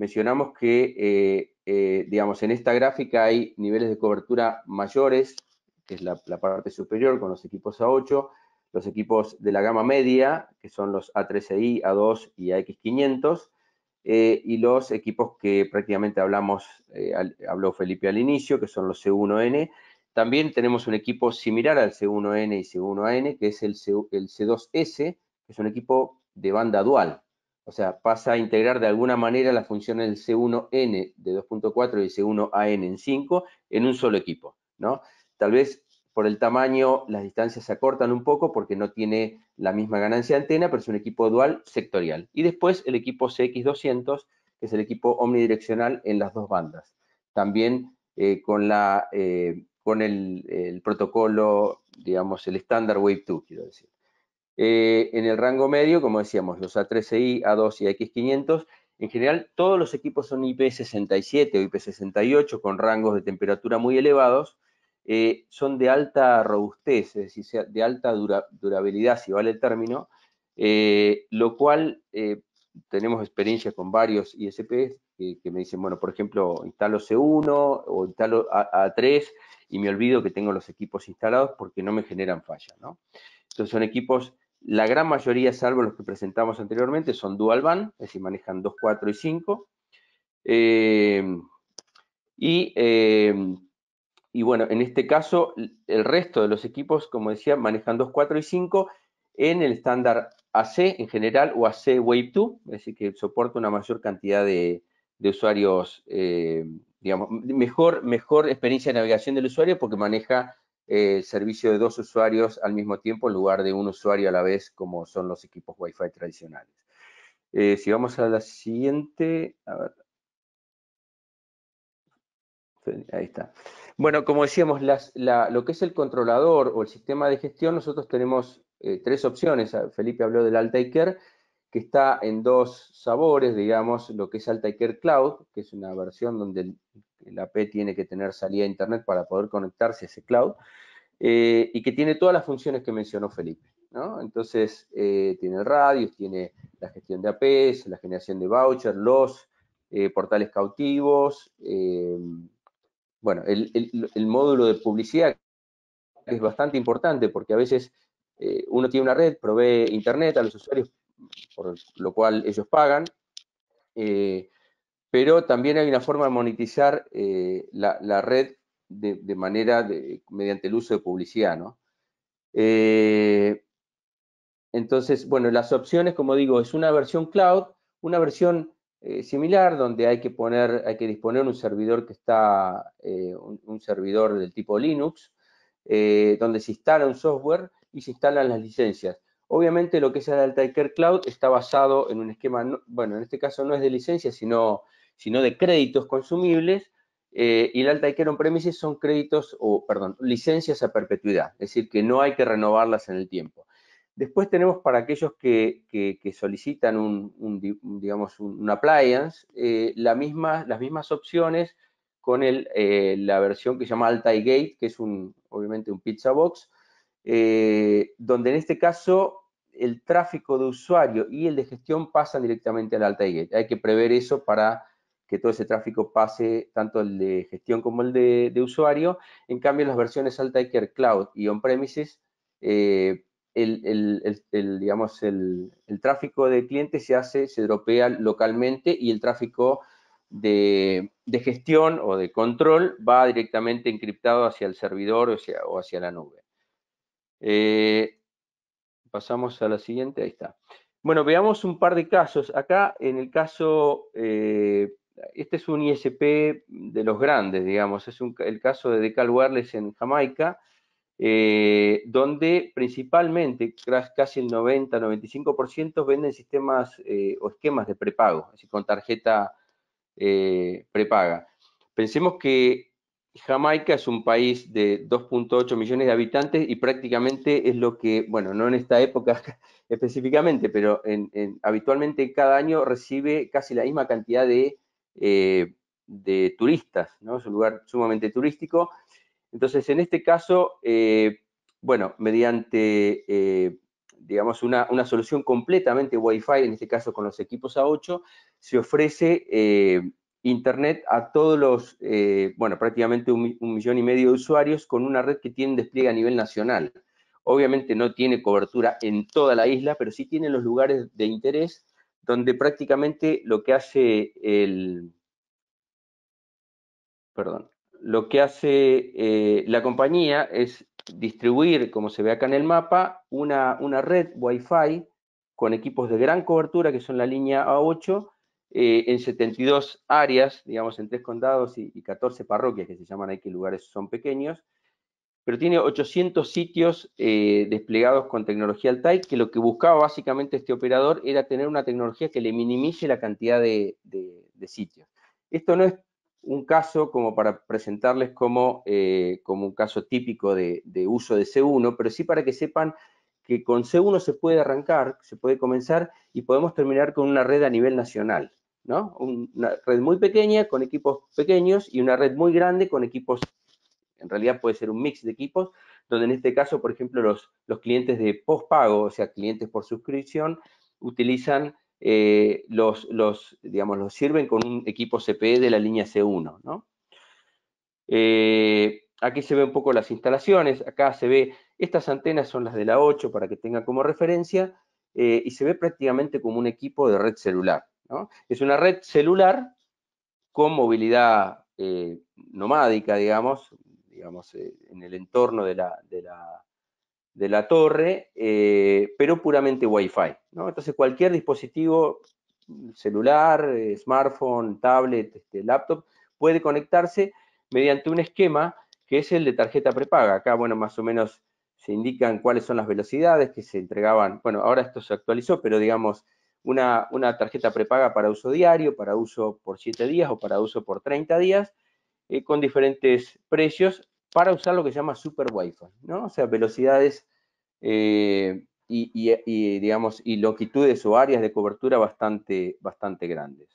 mencionamos que, eh, eh, digamos, en esta gráfica hay niveles de cobertura mayores, que es la, parte superior con los equipos A8, los equipos de la gama media, que son los A13i, e A2 y AX500, eh, y los equipos que prácticamente hablamos, habló Felipe al inicio, que son los C1N. También tenemos un equipo similar al C1N y C1AN, que es el, el C2S, que es un equipo de banda dual, o sea, pasa a integrar de alguna manera las funciones del C1N de 2.4 y C1AN en 5 en un solo equipo, ¿no? Tal vez por el tamaño las distancias se acortan un poco porque no tiene la misma ganancia de antena, pero es un equipo dual sectorial. Y después el equipo CX200, que es el equipo omnidireccional en las dos bandas. También eh, con, la, eh, con el, el protocolo, digamos, el estándar Wave 2, quiero decir. Eh, en el rango medio, como decíamos, los A13i, e A2 y x 500 en general todos los equipos son IP67 o IP68 con rangos de temperatura muy elevados, eh, son de alta robustez, es decir, de alta durabilidad, si vale el término, eh, lo cual tenemos experiencia con varios ISPs que, que, me dicen, bueno, por ejemplo, instalo C1 o instalo A, 3 y me olvido que tengo los equipos instalados porque no me generan falla, ¿no? Entonces son equipos la gran mayoría, salvo los que presentamos anteriormente, son dual band, es decir, manejan 2, 4 y 5. Eh, eh, y, bueno, en este caso, el resto de los equipos, como decía, manejan 2, 4 y 5 en el estándar AC en general o AC Wave 2, es decir, que soporta una mayor cantidad de, usuarios, eh, digamos, mejor, mejor experiencia de navegación del usuario porque maneja eh, servicio de dos usuarios al mismo tiempo en lugar de un usuario a la vez como son los equipos Wi-Fi tradicionales. Eh, si vamos a la siguiente, Ahí está. Bueno, como decíamos, lo que es el controlador o el sistema de gestión, nosotros tenemos eh, tres opciones. Ah, Felipe habló del Altaker, que está en dos sabores, digamos, lo que es Altaker Cloud, que es una versión donde el la P tiene que tener salida a Internet para poder conectarse a ese cloud, eh, y que tiene todas las funciones que mencionó Felipe. Entonces, eh, tiene radios, tiene la gestión de APs, la generación de vouchers, los eh, portales cautivos, bueno, el, módulo de publicidad es bastante importante porque a veces uno tiene una red, provee internet a los usuarios, por lo cual ellos pagan, pero también hay una forma de monetizar eh, la, red de, manera, mediante el uso de publicidad, ¿no? Eh, entonces, bueno, las opciones, como digo, es una versión cloud, una versión eh, similar donde hay que poner, hay que disponer un servidor que está, un, servidor del tipo Linux, donde se instala un software y se instalan las licencias. Obviamente lo que es el care Cloud está basado en un esquema, bueno, en este caso no es de licencia, sino sino de créditos consumibles eh, y el alta on-premises son créditos, o perdón, licencias a perpetuidad, es decir, que no hay que renovarlas en el tiempo. Después tenemos para aquellos que, solicitan un, digamos, un, appliance, eh, las mismas opciones con eh, la versión que se llama Gate, que es un, obviamente un pizza box, donde en este caso el tráfico de usuario y el de gestión pasan directamente al Gate, Hay que prever eso para que todo ese tráfico pase, tanto el de gestión como el de, usuario. En cambio, en las versiones Altaker Cloud y On-Premises, eh, el, digamos, el, tráfico de clientes se hace, se dropea localmente y el tráfico de, gestión o de control va directamente encriptado hacia el servidor o hacia, la nube. Eh, pasamos a la siguiente, ahí está. Bueno, veamos un par de casos. Acá, en el caso eh, este es un ISP de los grandes, digamos, es el caso de Decal Wireless en Jamaica, eh, donde principalmente casi el 90-95% venden sistemas eh, o esquemas de prepago, así con tarjeta eh, prepaga. Pensemos que Jamaica es un país de 2.8 millones de habitantes y prácticamente es lo que, bueno, no en esta época específicamente, pero habitualmente cada año recibe casi la misma cantidad de eh, de turistas, ¿no? Es un lugar sumamente turístico. Entonces, en este caso, eh, bueno, mediante, eh, digamos, una, solución completamente Wi-Fi, en este caso con los equipos A8, se ofrece Internet a todos los, bueno, prácticamente un, millón y medio de usuarios con una red que tiene despliegue a nivel nacional. Obviamente no tiene cobertura en toda la isla, pero sí tiene los lugares de interés donde prácticamente lo que hace el... Perdón, lo que hace eh, la compañía es distribuir, como se ve acá en el mapa, una, red Wi-Fi con equipos de gran cobertura, que son la línea A8, eh, en 72 áreas, digamos, en tres condados y, y, 14 parroquias, que se llaman ahí que lugares son pequeños, pero tiene 800 sitios eh, desplegados con tecnología Altai, que lo que buscaba básicamente este operador era tener una tecnología que le minimice la cantidad de, sitios. Esto no es un caso como para presentarles como, eh, como un caso típico de, de uso de C1, pero sí para que sepan que con C1 se puede arrancar, se puede comenzar y podemos terminar con una red a nivel nacional. ¿no? Una red muy pequeña con equipos pequeños y una red muy grande con equipos en realidad puede ser un mix de equipos, donde en este caso, por ejemplo, los, los clientes de postpago, o sea, clientes por suscripción, utilizan eh, los, los, digamos, los sirven con un equipo CPE de la línea C1, ¿no? Eh, aquí se ve un poco las instalaciones, acá se ve, estas antenas son las de la 8 para que tengan como referencia, eh, y se ve prácticamente como un equipo de red celular, ¿no? Es una red celular con movilidad nomádica, digamos, digamos, eh, en el entorno de la, la, de la torre, eh, pero puramente Wi-Fi. Entonces cualquier dispositivo celular, eh, smartphone, tablet, este, laptop, puede conectarse mediante un esquema que es el de tarjeta prepaga. Acá, bueno, más o menos se indican cuáles son las velocidades que se entregaban. Bueno, ahora esto se actualizó, pero digamos, una, una tarjeta prepaga para uso diario, para uso por 7 días o para uso por 30 días, con diferentes precios para usar lo que se llama Super Wi-Fi, ¿no? O sea, velocidades eh, y, digamos, longitudes o áreas de cobertura bastante, bastante grandes.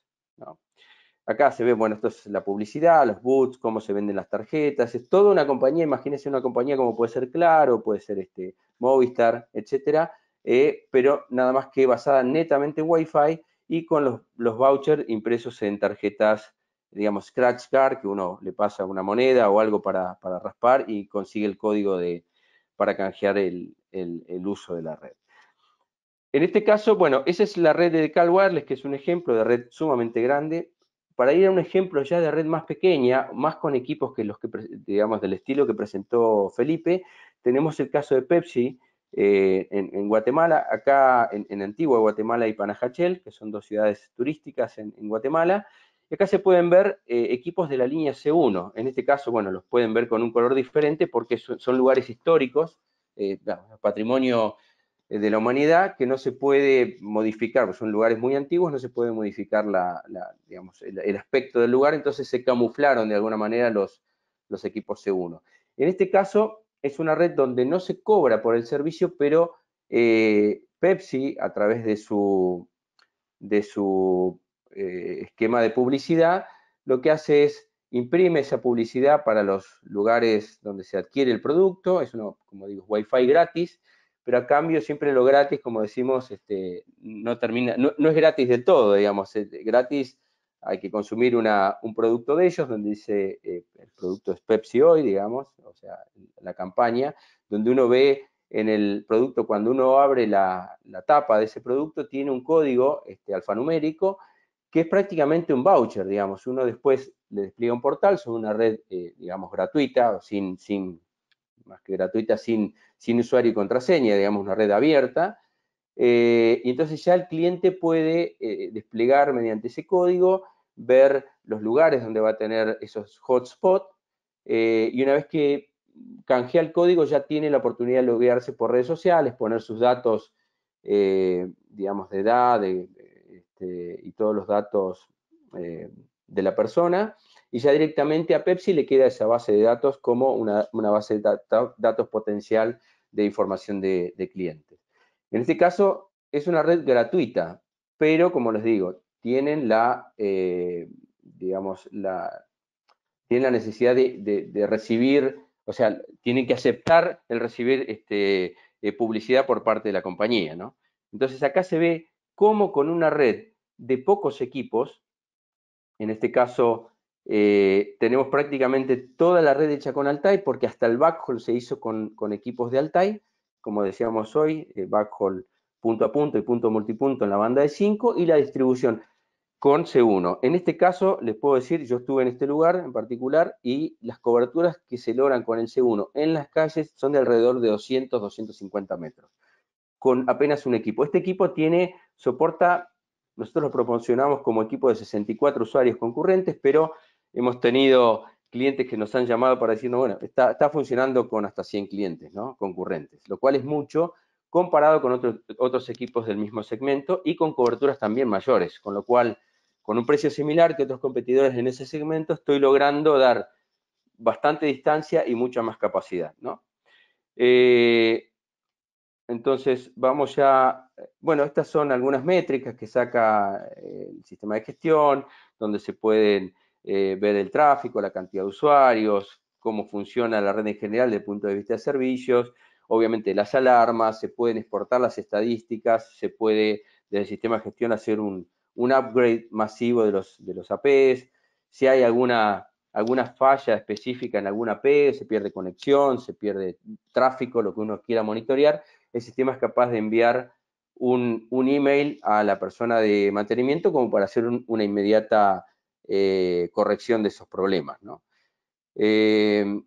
Acá se ve, bueno, esto es la publicidad, los boots, cómo se venden las tarjetas, es toda una compañía, imagínense una compañía como puede ser Claro, puede ser este, Movistar, etcétera, eh, pero nada más que basada netamente en Wi-Fi y con los, los vouchers impresos en tarjetas digamos, scratch card, que uno le pasa una moneda o algo para, raspar y consigue el código de, para canjear el, uso de la red. En este caso, bueno, esa es la red de Cal Wireless, que es un ejemplo de red sumamente grande. Para ir a un ejemplo ya de red más pequeña, más con equipos que los que, digamos, del estilo que presentó Felipe, tenemos el caso de Pepsi eh, en, Guatemala, acá en, Antigua Guatemala y Panajachel, que son dos ciudades turísticas en Guatemala, y acá se pueden ver eh, equipos de la línea C1. En este caso, bueno, los pueden ver con un color diferente porque son lugares históricos, eh, patrimonio eh, de la humanidad que no se puede modificar, son lugares muy antiguos, no se puede modificar el, aspecto del lugar, entonces se camuflaron de alguna manera los, los equipos C1. En este caso es una red donde no se cobra por el servicio, pero Pepsi a través de su, de su eh, esquema de publicidad, lo que hace es imprime esa publicidad para los lugares donde se adquiere el producto, es uno, como digo, Wi-Fi gratis, pero a cambio siempre lo gratis, como decimos, este, no termina, no, es gratis de todo, digamos, gratis hay que consumir un producto de ellos, donde dice, eh, el producto es Pepsi hoy, digamos, o sea, la campaña, donde uno ve en el producto, cuando uno abre la, la tapa de ese producto, tiene un código este, alfanumérico que es prácticamente un voucher, digamos. Uno después le despliega un portal sobre una red, eh, digamos, gratuita, sin, sin, más que gratuita, sin, sin usuario y contraseña, digamos, una red abierta. Eh, y entonces ya el cliente puede eh, desplegar mediante ese código, ver los lugares donde va a tener esos hotspots. y una vez que canjea el código, ya tiene la oportunidad de loguearse por redes sociales, poner sus datos, digamos, de edad, de, este, y todos los datos eh, de la persona. Y ya directamente a Pepsi le queda esa base de datos como una, base de datos potencial de información de, clientes. En este caso es una red gratuita, pero como les digo, tienen la, eh, digamos, la, tienen la necesidad de, recibir, o sea, tienen que aceptar el recibir este, eh, publicidad por parte de la compañía, Entonces acá se ve como con una red de pocos equipos, en este caso eh, tenemos prácticamente toda la red hecha con Altai, porque hasta el backhaul se hizo con, equipos de Altai, como decíamos hoy, eh, backhaul punto a punto y punto multipunto en la banda de 5 y la distribución con C1. En este caso, les puedo decir, yo estuve en este lugar en particular y las coberturas que se logran con el C1 en las calles son de alrededor de 200, 250 metros con apenas un equipo. Este equipo tiene, soporta, nosotros lo proporcionamos como equipo de 64 usuarios concurrentes, pero hemos tenido clientes que nos han llamado para decirnos, bueno, está, funcionando con hasta 100 clientes, ¿no? Concurrentes, lo cual es mucho comparado con otros equipos del mismo segmento y con coberturas también mayores, con lo cual, con un precio similar que otros competidores en ese segmento, estoy logrando dar bastante distancia y mucha más capacidad, ¿no? Eh, entonces, vamos ya, eh, bueno, estas son algunas métricas que saca eh, el sistema de gestión, donde se pueden eh, ver el tráfico, la cantidad de usuarios, cómo funciona la red en general desde el punto de vista de servicios, obviamente las alarmas, se pueden exportar las estadísticas, se puede desde el sistema de gestión hacer un, un upgrade masivo de los, de los APs, si hay alguna, alguna falla específica en alguna AP, se pierde conexión, se pierde tráfico, lo que uno quiera monitorear, el sistema es capaz de enviar un, email a la persona de mantenimiento como para hacer una inmediata eh, corrección de esos problemas. Em,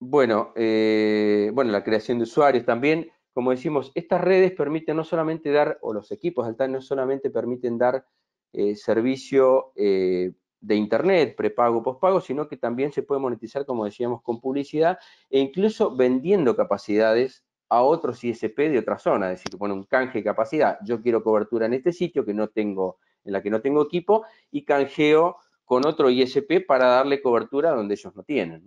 bueno, eh, bueno, la creación de usuarios también. Como decimos, estas redes permiten no solamente dar, o los equipos altanos no solamente permiten dar eh, servicio de internet, prepago, pospago, sino que también se puede monetizar, como decíamos, con publicidad e incluso vendiendo capacidades a otros ISP de otra zona, es decir, que pone un canje de capacidad. Yo quiero cobertura en este sitio que no tengo, en la que no tengo equipo y canjeo con otro ISP para darle cobertura donde ellos no tienen.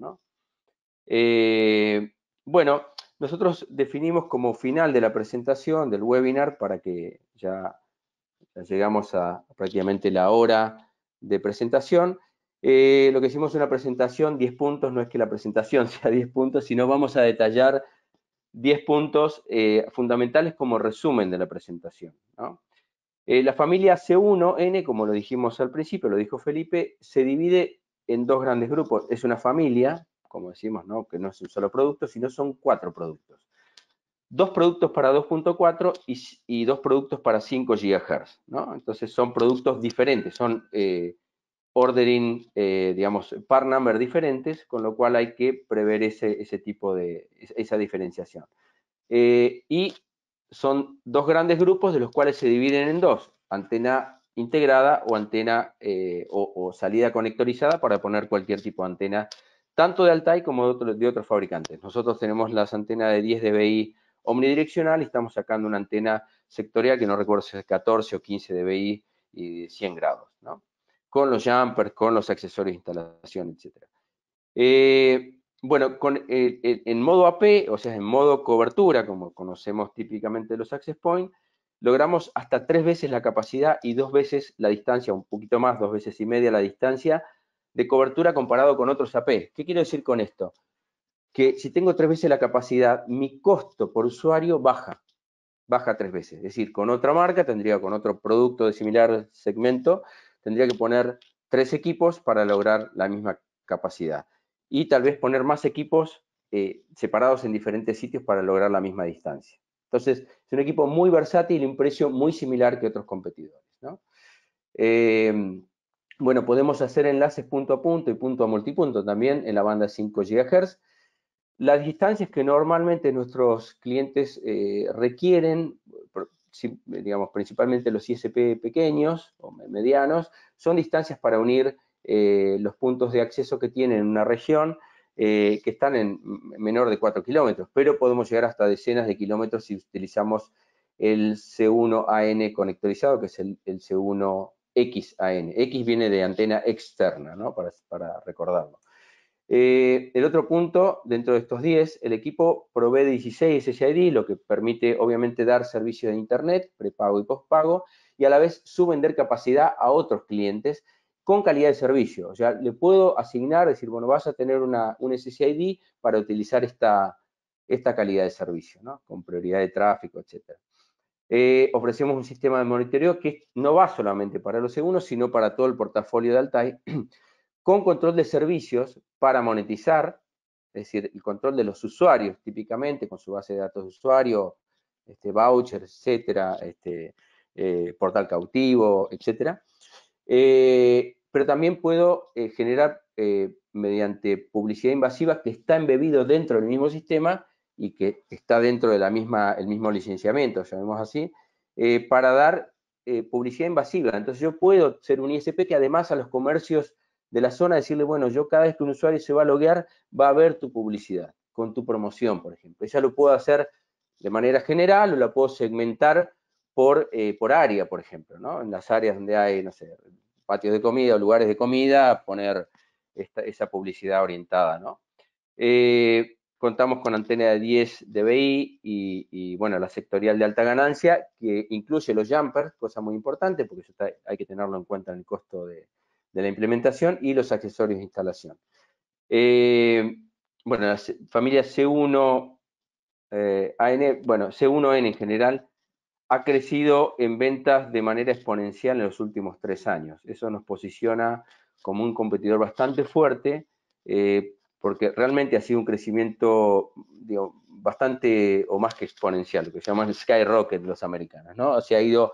Eh, bueno, nosotros definimos como final de la presentación del webinar para que ya, llegamos a prácticamente la hora de presentación. Eh, lo que hicimos en una presentación, 10 puntos, no es que la presentación sea 10 puntos, sino vamos a detallar 10 puntos eh, fundamentales como resumen de la presentación. Eh, la familia C1N, como lo dijimos al principio, lo dijo Felipe, se divide en dos grandes grupos. Es una familia, como decimos, ¿no? que no es un solo producto, sino son cuatro productos. Dos productos para 2.4 y, y, dos productos para 5 GHz. ¿no? Entonces son productos diferentes, son eh, ordering, eh, digamos, par number diferentes, con lo cual hay que prever ese, tipo de, esa diferenciación. Eh, y son dos grandes grupos de los cuales se dividen en dos, antena integrada o antena eh, o, salida conectorizada para poner cualquier tipo de antena, tanto de Altai como de, de otros fabricantes. Nosotros tenemos las antenas de 10 dBi omnidireccional y estamos sacando una antena sectorial que no recuerdo si es 14 o 15 dBi y 100 grados, ¿no? con los jumpers, con los accesorios de instalación, etc. Eh, bueno, con, eh, eh, en modo AP, o sea, en modo cobertura, como conocemos típicamente los access point, logramos hasta tres veces la capacidad y dos veces la distancia, un poquito más, dos veces y media la distancia de cobertura comparado con otros AP. ¿Qué quiero decir con esto? Que si tengo tres veces la capacidad, mi costo por usuario baja, baja tres veces. Es decir, con otra marca, tendría con otro producto de similar segmento, tendría que poner tres equipos para lograr la misma capacidad. Y tal vez poner más equipos eh, separados en diferentes sitios para lograr la misma distancia. Entonces, es un equipo muy versátil y un precio muy similar que otros competidores. Eh, bueno, podemos hacer enlaces punto a punto y punto a multipunto también en la banda 5 GHz. Las distancias que normalmente nuestros clientes eh, requieren, digamos, principalmente los ISP pequeños o medianos, son distancias para unir eh, los puntos de acceso que tienen una región eh, que están en menor de 4 kilómetros, pero podemos llegar hasta decenas de kilómetros si utilizamos el C1AN conectorizado, que es el, C1XAN. X viene de antena externa, para recordarlo. Eh, el otro punto, dentro de estos 10, el equipo provee 16 SSID, lo que permite obviamente dar servicio de Internet, prepago y postpago, y a la vez subvender capacidad a otros clientes con calidad de servicio. O sea, le puedo asignar, decir, bueno, vas a tener una, un SSID para utilizar esta, esta calidad de servicio, con prioridad de tráfico, etc. Eh, ofrecemos un sistema de monitoreo que no va solamente para los segundos, sino para todo el portafolio de Altai, con control de servicios para monetizar, es decir, el control de los usuarios, típicamente con su base de datos de usuario, este, voucher, etcétera, este, eh, portal cautivo, etcétera. Eh, pero también puedo eh, generar mediante publicidad invasiva que está embebido dentro del mismo sistema y que está dentro de mismo licenciamiento, llamemos así, para dar publicidad invasiva. Entonces yo puedo ser un ISP que además a los comercios de la zona, decirle, bueno, yo cada vez que un usuario se va a loguear, va a ver tu publicidad, con tu promoción, por ejemplo. Ella lo puedo hacer de manera general o la puedo segmentar por, eh, por área, por ejemplo, ¿no? En las áreas donde hay, no sé, patios de comida o lugares de comida, poner esta, esa publicidad orientada, ¿no? Eh, contamos con antena de 10 dBi y, y, bueno, la sectorial de alta ganancia, que incluye los jumpers, cosa muy importante, porque eso hay que tenerlo en cuenta en el costo de, de la implementación y los accesorios de instalación. Eh, bueno, la familia C1, eh, bueno, C1N en general, ha crecido en ventas de manera exponencial en los últimos tres años. Eso nos posiciona como un competidor bastante fuerte, eh, porque realmente ha sido un crecimiento bastante o más que exponencial, lo que llaman skyrocket los americanos, ¿no? Se ha ido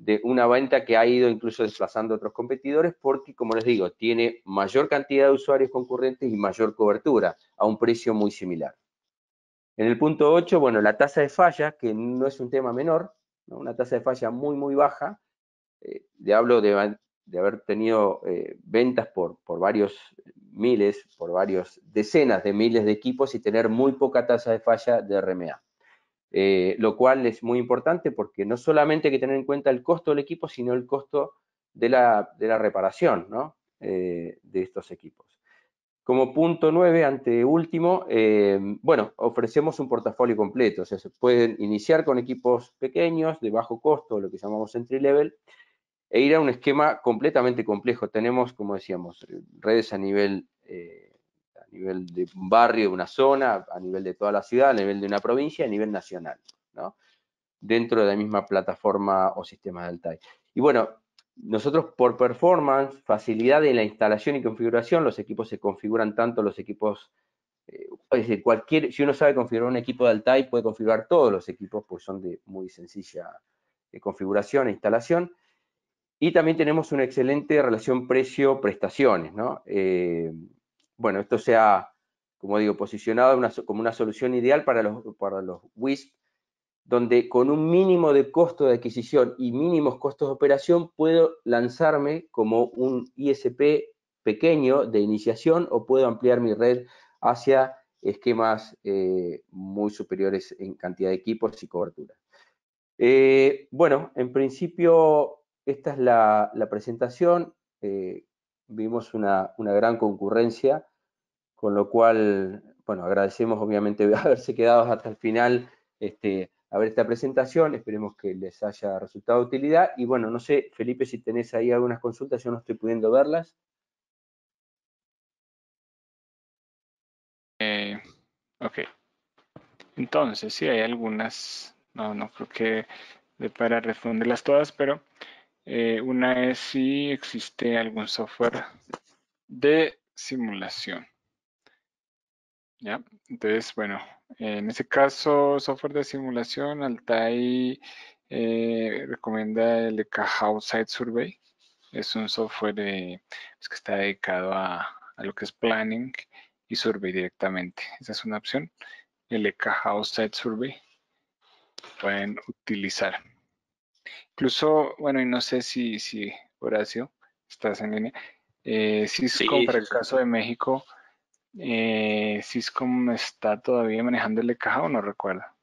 de una venta que ha ido incluso desplazando a otros competidores porque, como les digo, tiene mayor cantidad de usuarios concurrentes y mayor cobertura a un precio muy similar. En el punto 8, bueno, la tasa de falla, que no es un tema menor, una tasa de falla muy, muy baja. Eh, de hablo de, haber tenido eh, ventas por, por varios miles, por varias decenas de miles de equipos y tener muy poca tasa de falla de RMA. Eh, lo cual es muy importante porque no solamente hay que tener en cuenta el costo del equipo, sino el costo de la, reparación eh, de estos equipos. Como punto nueve, ante último, eh, bueno, ofrecemos un portafolio completo, o sea, se pueden iniciar con equipos pequeños, de bajo costo, lo que llamamos entry level, e ir a un esquema completamente complejo. Tenemos, como decíamos, redes a nivel nivel de un barrio, de una zona, a nivel de toda la ciudad, a nivel de una provincia, a nivel nacional, ¿no? Dentro de la misma plataforma o sistema de Altai. Y bueno, nosotros por performance, facilidad en la instalación y configuración, los equipos se configuran tanto los equipos, eh, es decir, cualquier, si uno sabe configurar un equipo de Altai, puede configurar todos los equipos, pues son de muy sencilla eh, configuración e instalación. Y también tenemos una excelente relación precio-prestaciones, ¿no? Eh, bueno, esto sea, como digo, posicionado como una solución ideal para los, WISP, donde con un mínimo de costo de adquisición y mínimos costos de operación puedo lanzarme como un ISP pequeño de iniciación o puedo ampliar mi red hacia esquemas eh, muy superiores en cantidad de equipos y cobertura. Eh, bueno, en principio esta es la, presentación. Eh, vimos una, gran concurrencia con lo cual, bueno, agradecemos obviamente haberse quedado hasta el final este, a ver esta presentación, esperemos que les haya resultado de utilidad. Y bueno, no sé, Felipe, si tenés ahí algunas consultas, yo no estoy pudiendo verlas. Eh, ok. Entonces, sí, hay algunas, no, no creo que de para responderlas todas, pero eh, una es si existe algún software de simulación. ¿Ya? Entonces, bueno, en ese caso, software de simulación, Altai eh, recomienda el Cajao Site Survey. Es un software pues, que está dedicado a, lo que es planning y survey directamente. Esa es una opción, el Cajao Site Survey. Pueden utilizar. Incluso, bueno, y no sé si, si Horacio, estás en línea. Eh, Cisco, para el caso de México, eh, Syscom está todavía manejando el de caja o no recuerda.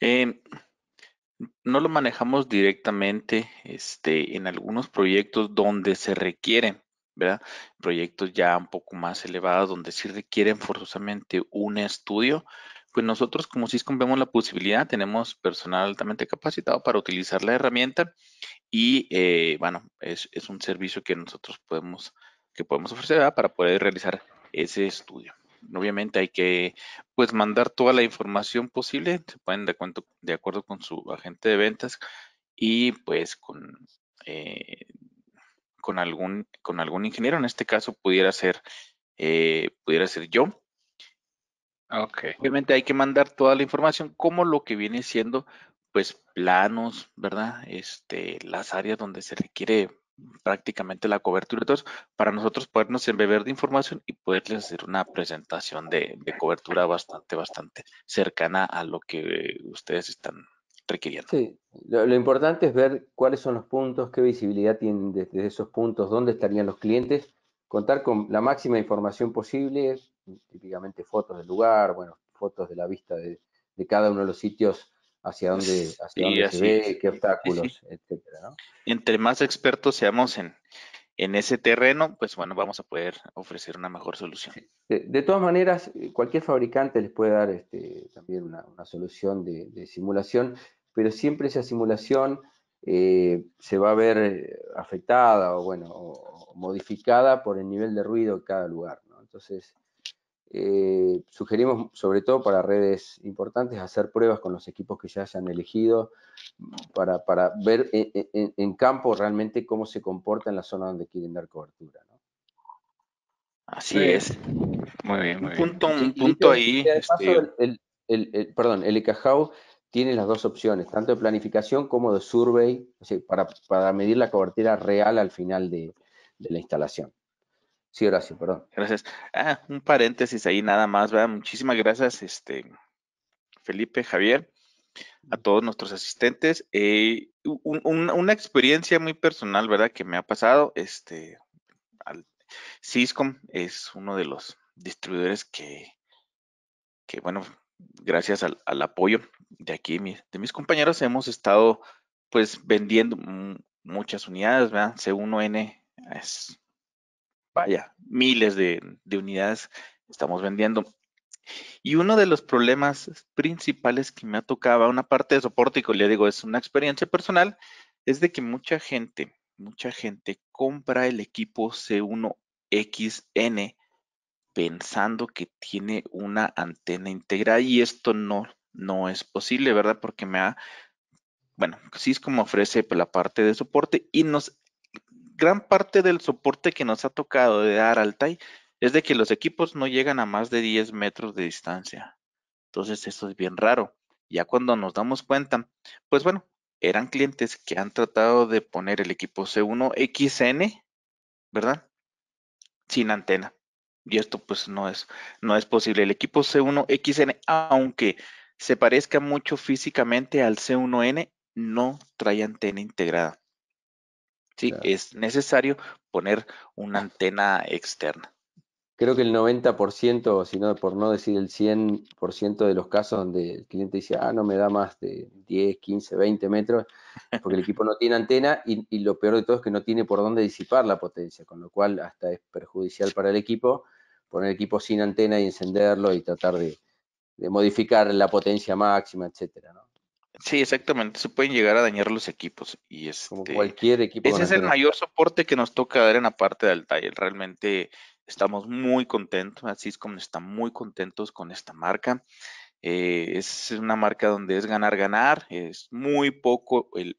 Em, no lo manejamos directamente este, en algunos proyectos donde se requieren, ¿verdad? Proyectos ya un poco más elevados donde sí requieren forzosamente un estudio. Pues nosotros como Syscom vemos la posibilidad, tenemos personal altamente capacitado para utilizar la herramienta y eh, bueno, es, un servicio que nosotros podemos, que podemos ofrecer para poder realizar ese estudio. Obviamente hay que pues mandar toda la información posible, se pueden de, acuerdo con su agente de ventas y pues con, eh, con, algún, con algún ingeniero, en este caso pudiera ser, eh, pudiera ser yo. Ah, okay. Obviamente hay que mandar toda la información como lo que viene siendo pues planos, ¿verdad? Este, las áreas donde se requiere prácticamente la cobertura para nosotros podernos embeber de información y poderles hacer una presentación de, cobertura bastante, bastante cercana a lo que ustedes están requiriendo. Sí, lo, importante es ver cuáles son los puntos, qué visibilidad tienen desde esos puntos, dónde estarían los clientes, contar con la máxima información posible, típicamente fotos del lugar, bueno, fotos de la vista de cada uno de los sitios hacia dónde, hacia dónde se ve, qué obstáculos, etcétera, ¿no? Entre más expertos seamos en, ese terreno, pues bueno, vamos a poder ofrecer una mejor solución. De, todas maneras, cualquier fabricante les puede dar este, también una, solución de, simulación, pero siempre esa simulación eh, se va a ver eh, afectada o, bueno, modificada por el nivel de ruido en cada lugar. ¿no? Entonces, eh, sugerimos, sobre todo para redes importantes, hacer pruebas con los equipos que ya hayan elegido para, ver e, e, e, en, campo realmente cómo se comporta en la zona donde quieren dar cobertura. Así es. Muy bien, un punto, Un ahí. Este, el, perdón, el ECAJAU tiene las dos opciones, tanto de planificación como de survey, para, medir la cobertura real al final de la instalación. Sí, Horacio, perdón. Gracias. Ah, un paréntesis ahí nada más, ¿verdad? Muchísimas gracias, este, Felipe, Javier, a todos nuestros asistentes. Eh, una experiencia muy personal, ¿verdad? Que me ha pasado, este, al, Ciscom es uno de los distribuidores que, que bueno, gracias al, apoyo de aquí, de mis compañeros, hemos estado, pues, vendiendo muchas unidades, ¿verdad? C1N es vaya, miles de, unidades estamos vendiendo. Y uno de los problemas principales que me ha tocado, una parte de soporte, y le digo, es una experiencia personal, es de que mucha gente, mucha gente compra el equipo C1XN pensando que tiene una antena integrada y esto no, no es posible, ¿verdad? Porque me ha, bueno, es como ofrece pues, la parte de soporte y nos gran parte del soporte que nos ha tocado de dar al TAI es de que los equipos no llegan a más de 10 metros de distancia. Entonces, eso es bien raro. Ya cuando nos damos cuenta, pues bueno, eran clientes que han tratado de poner el equipo C1XN, ¿verdad? Sin antena. Y esto pues no es, no es posible. El equipo C1XN, aunque se parezca mucho físicamente al C1N, no trae antena integrada. Sí, es necesario poner una antena externa. Creo que el 90%, si no, por no decir el 100% de los casos donde el cliente dice, ah, no me da más de 10, 15, 20 metros, porque el equipo no tiene antena y, lo peor de todo es que no tiene por dónde disipar la potencia, con lo cual hasta es perjudicial para el equipo poner el equipo sin antena y encenderlo y tratar de, de modificar la potencia máxima, etcétera, ¿no? Sí, exactamente. Se pueden llegar a dañar los equipos. Y este, Como cualquier equipo. Ese es el mayor soporte que nos toca dar en la parte del taller. Realmente estamos muy contentos. Así es como están muy contentos con esta marca. Eh, es una marca donde es ganar, ganar. Es muy poco el,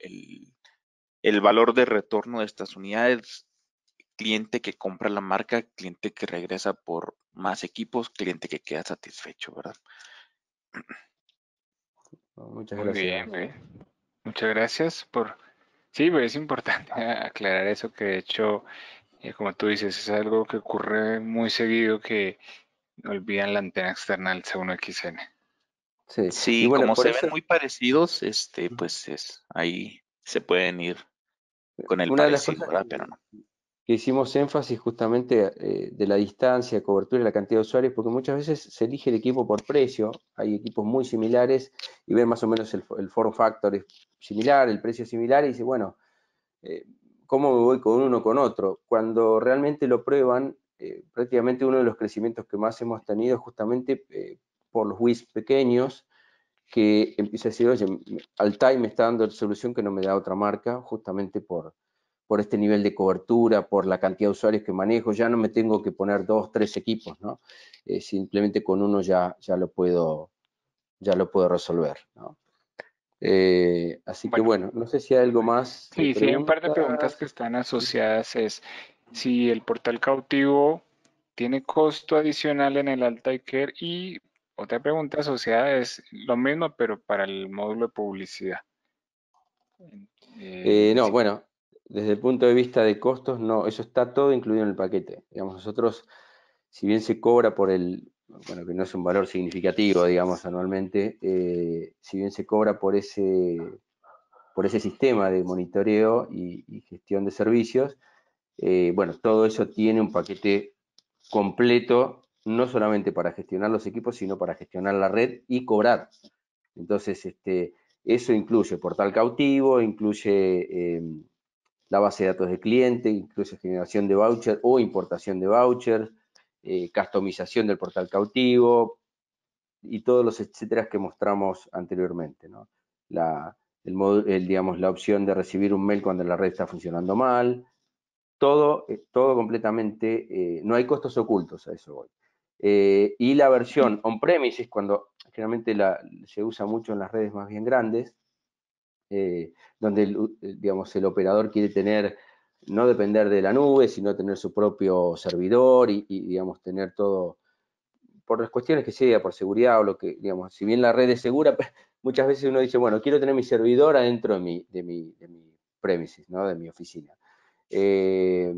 el valor de retorno de estas unidades cliente que compra la marca, cliente que regresa por más equipos, cliente que queda satisfecho, ¿verdad? Pues, muchas Muy gracias. Bien, pues. muchas gracias por... Sí, pues, es importante aclarar eso que de hecho, eh, como tú dices, es algo que ocurre muy seguido que olvidan la antena externa del C1XN. Sí, como se ven muy parecidos, este, pues es, ahí se pueden ir eh, con el una parecido, ¿verdad? Pero no que hicimos énfasis justamente eh, de la distancia, cobertura y la cantidad de usuarios, porque muchas veces se elige el equipo por precio, hay equipos muy similares y ven más o menos el, el form factor es similar, el precio es similar y dice, bueno, eh, ¿cómo me voy con uno con otro? Cuando realmente lo prueban, eh, prácticamente uno de los crecimientos que más hemos tenido es justamente por los WIS pequeños, que empieza a decir, oye, Altai me está dando solución que no me da otra marca, justamente por por este nivel de cobertura, por la cantidad de usuarios que manejo, ya no me tengo que poner dos, tres equipos, ¿no? Eh, simplemente con uno ya, ya, lo, puedo, ya lo puedo resolver, ¿no? Eh, así que bueno, no sé si hay algo más. Sí, sí, hay un par de preguntas que están asociadas. Es si el portal cautivo tiene costo adicional en el alta y otra pregunta asociada es lo mismo, pero para el módulo de publicidad. Eh, no, bueno, desde el punto de vista de costos, no, eso está todo incluido en el paquete. Digamos, nosotros, si bien se cobra por el, bueno, que no es un valor significativo, digamos, anualmente, eh, si bien se cobra por ese, por ese sistema de monitoreo y, gestión de servicios, eh, bueno, todo eso tiene un paquete completo, no solamente para gestionar los equipos, sino para gestionar la red y cobrar. Entonces, este, eso incluye portal cautivo, incluye... Em, la base de datos de cliente, incluso generación de voucher o importación de voucher, eh, customización del portal cautivo y todos los etcétera que mostramos anteriormente. La, digamos, la opción de recibir un mail cuando la red está funcionando mal, todo, eh, todo completamente, eh, no hay costos ocultos a eso hoy y la versión on-premises, cuando generalmente se usa mucho en las redes más bien grandes, eh, donde el, eh, digamos, el operador quiere tener, no depender de la nube, sino tener su propio servidor y, digamos, tener todo, por las cuestiones que sea, por seguridad o lo que, digamos, si bien la red es segura, muchas veces uno dice, bueno, quiero tener mi servidor adentro de mi, de mi, de mi premises, ¿no? de mi oficina. Eh,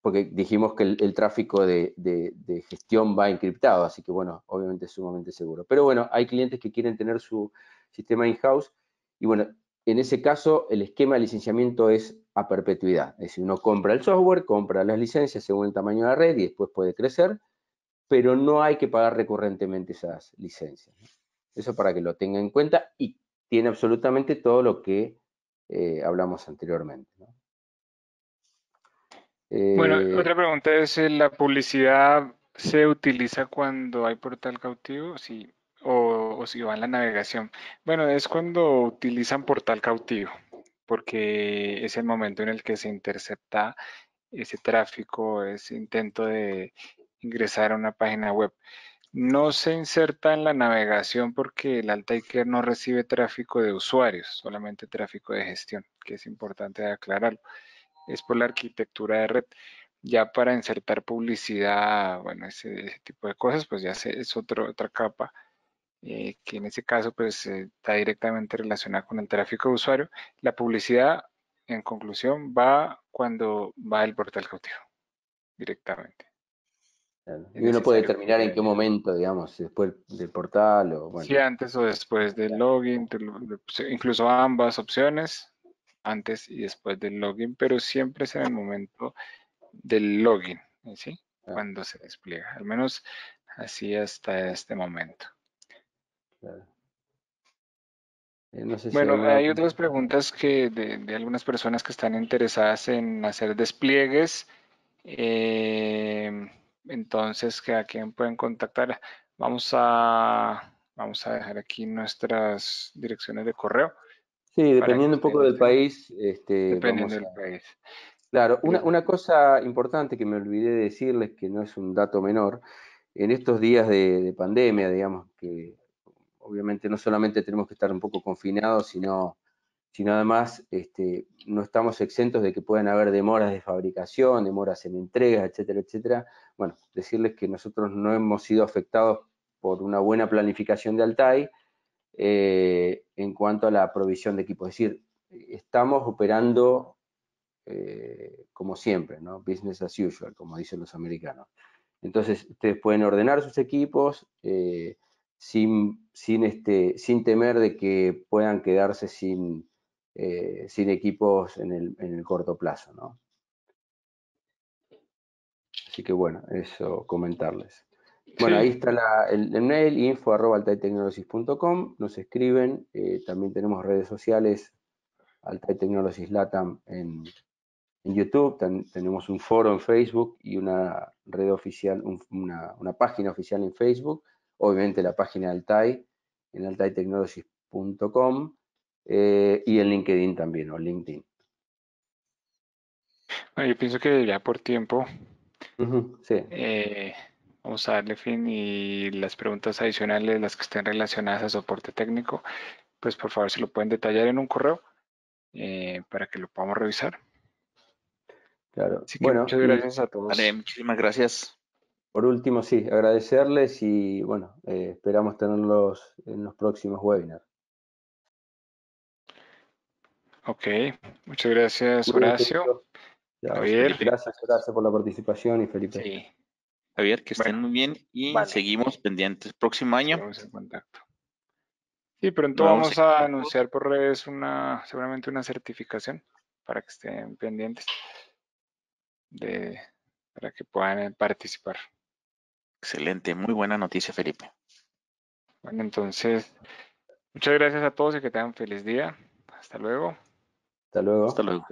porque dijimos que el, tráfico de, de, gestión va encriptado, así que bueno, obviamente es sumamente seguro. Pero bueno, hay clientes que quieren tener su sistema in-house y bueno, en ese caso, el esquema de licenciamiento es a perpetuidad. Es decir, uno compra el software, compra las licencias según el tamaño de la red y después puede crecer, pero no hay que pagar recurrentemente esas licencias. Eso para que lo tenga en cuenta y tiene absolutamente todo lo que eh, hablamos anteriormente. bueno, eh, otra pregunta es, ¿la publicidad se utiliza cuando hay portal cautivo? Sí y va van la navegación. Bueno, es cuando utilizan portal cautivo, porque es el momento en el que se intercepta ese tráfico, ese intento de ingresar a una página web. No se inserta en la navegación porque el Altaker no recibe tráfico de usuarios, solamente tráfico de gestión, que es importante aclararlo. Es por la arquitectura de red ya para insertar publicidad, bueno, ese, tipo de cosas, pues ya es otra capa eh, que en ese caso pues eh, está directamente relacionada con el tráfico de usuario. La publicidad, en conclusión, va cuando va el portal cautivo, directamente. Y uno puede determinar en qué eh, momento, digamos, después del portal o Sí, antes o después del login, pues, incluso ambas opciones, antes y después del login, pero siempre es en el momento del login, ah. Cuando se despliega, al menos así hasta este momento. Eh, bueno, hay otras preguntas que de, algunas personas que están interesadas en hacer despliegues. Eh, entonces, ¿a quién pueden contactar? Vamos a, vamos a dejar aquí nuestras direcciones de correo. Sí, dependiendo un poco del país. Este, dependiendo del país. Claro, una, cosa importante que me olvidé de decirles, que no es un dato menor, en estos días de pandemia, digamos, que obviamente no solamente tenemos que estar un poco confinados, sino, sino además este, no estamos exentos de que puedan haber demoras de fabricación, demoras en entregas, etcétera, etcétera. Bueno, decirles que nosotros no hemos sido afectados por una buena planificación de Altai eh, en cuanto a la provisión de equipos. Es decir, estamos operando eh, como siempre, ¿no? Business as usual, como dicen los americanos. Entonces, ustedes pueden ordenar sus equipos, eh, este, sin, temer de que puedan quedarse sin, eh, equipos en el, corto plazo. Así que bueno, eso comentarles. Bueno, ahí está el, mail, info nos escriben, eh, también tenemos redes sociales, Altai Latam en, YouTube, tenemos un foro en Facebook y una red oficial, una, página oficial en Facebook, obviamente la página de Altai, en altaitechnologies.com eh, y en LinkedIn también, o LinkedIn. Bueno, yo pienso que ya por tiempo eh, vamos a darle fin y las preguntas adicionales, las que estén relacionadas a soporte técnico, pues por favor se lo pueden detallar en un correo eh, para que lo podamos revisar. Claro. bueno, muchas gracias a todos. muchísimas gracias. Por último, sí, agradecerles y bueno, eh, esperamos tenerlos en los próximos webinars. Ok, muchas gracias Horacio. Javier. Gracias por la participación y Felipe. Sí. Javier, que estén muy bien y seguimos pendientes. Próximo año. en contacto. Sí, pronto vamos, a, anunciar por redes una, seguramente una certificación para que estén pendientes de, para que puedan eh, participar. Excelente, muy buena noticia, Felipe. Bueno, entonces, muchas gracias a todos y que tengan feliz día. Hasta luego. Hasta luego. Hasta luego.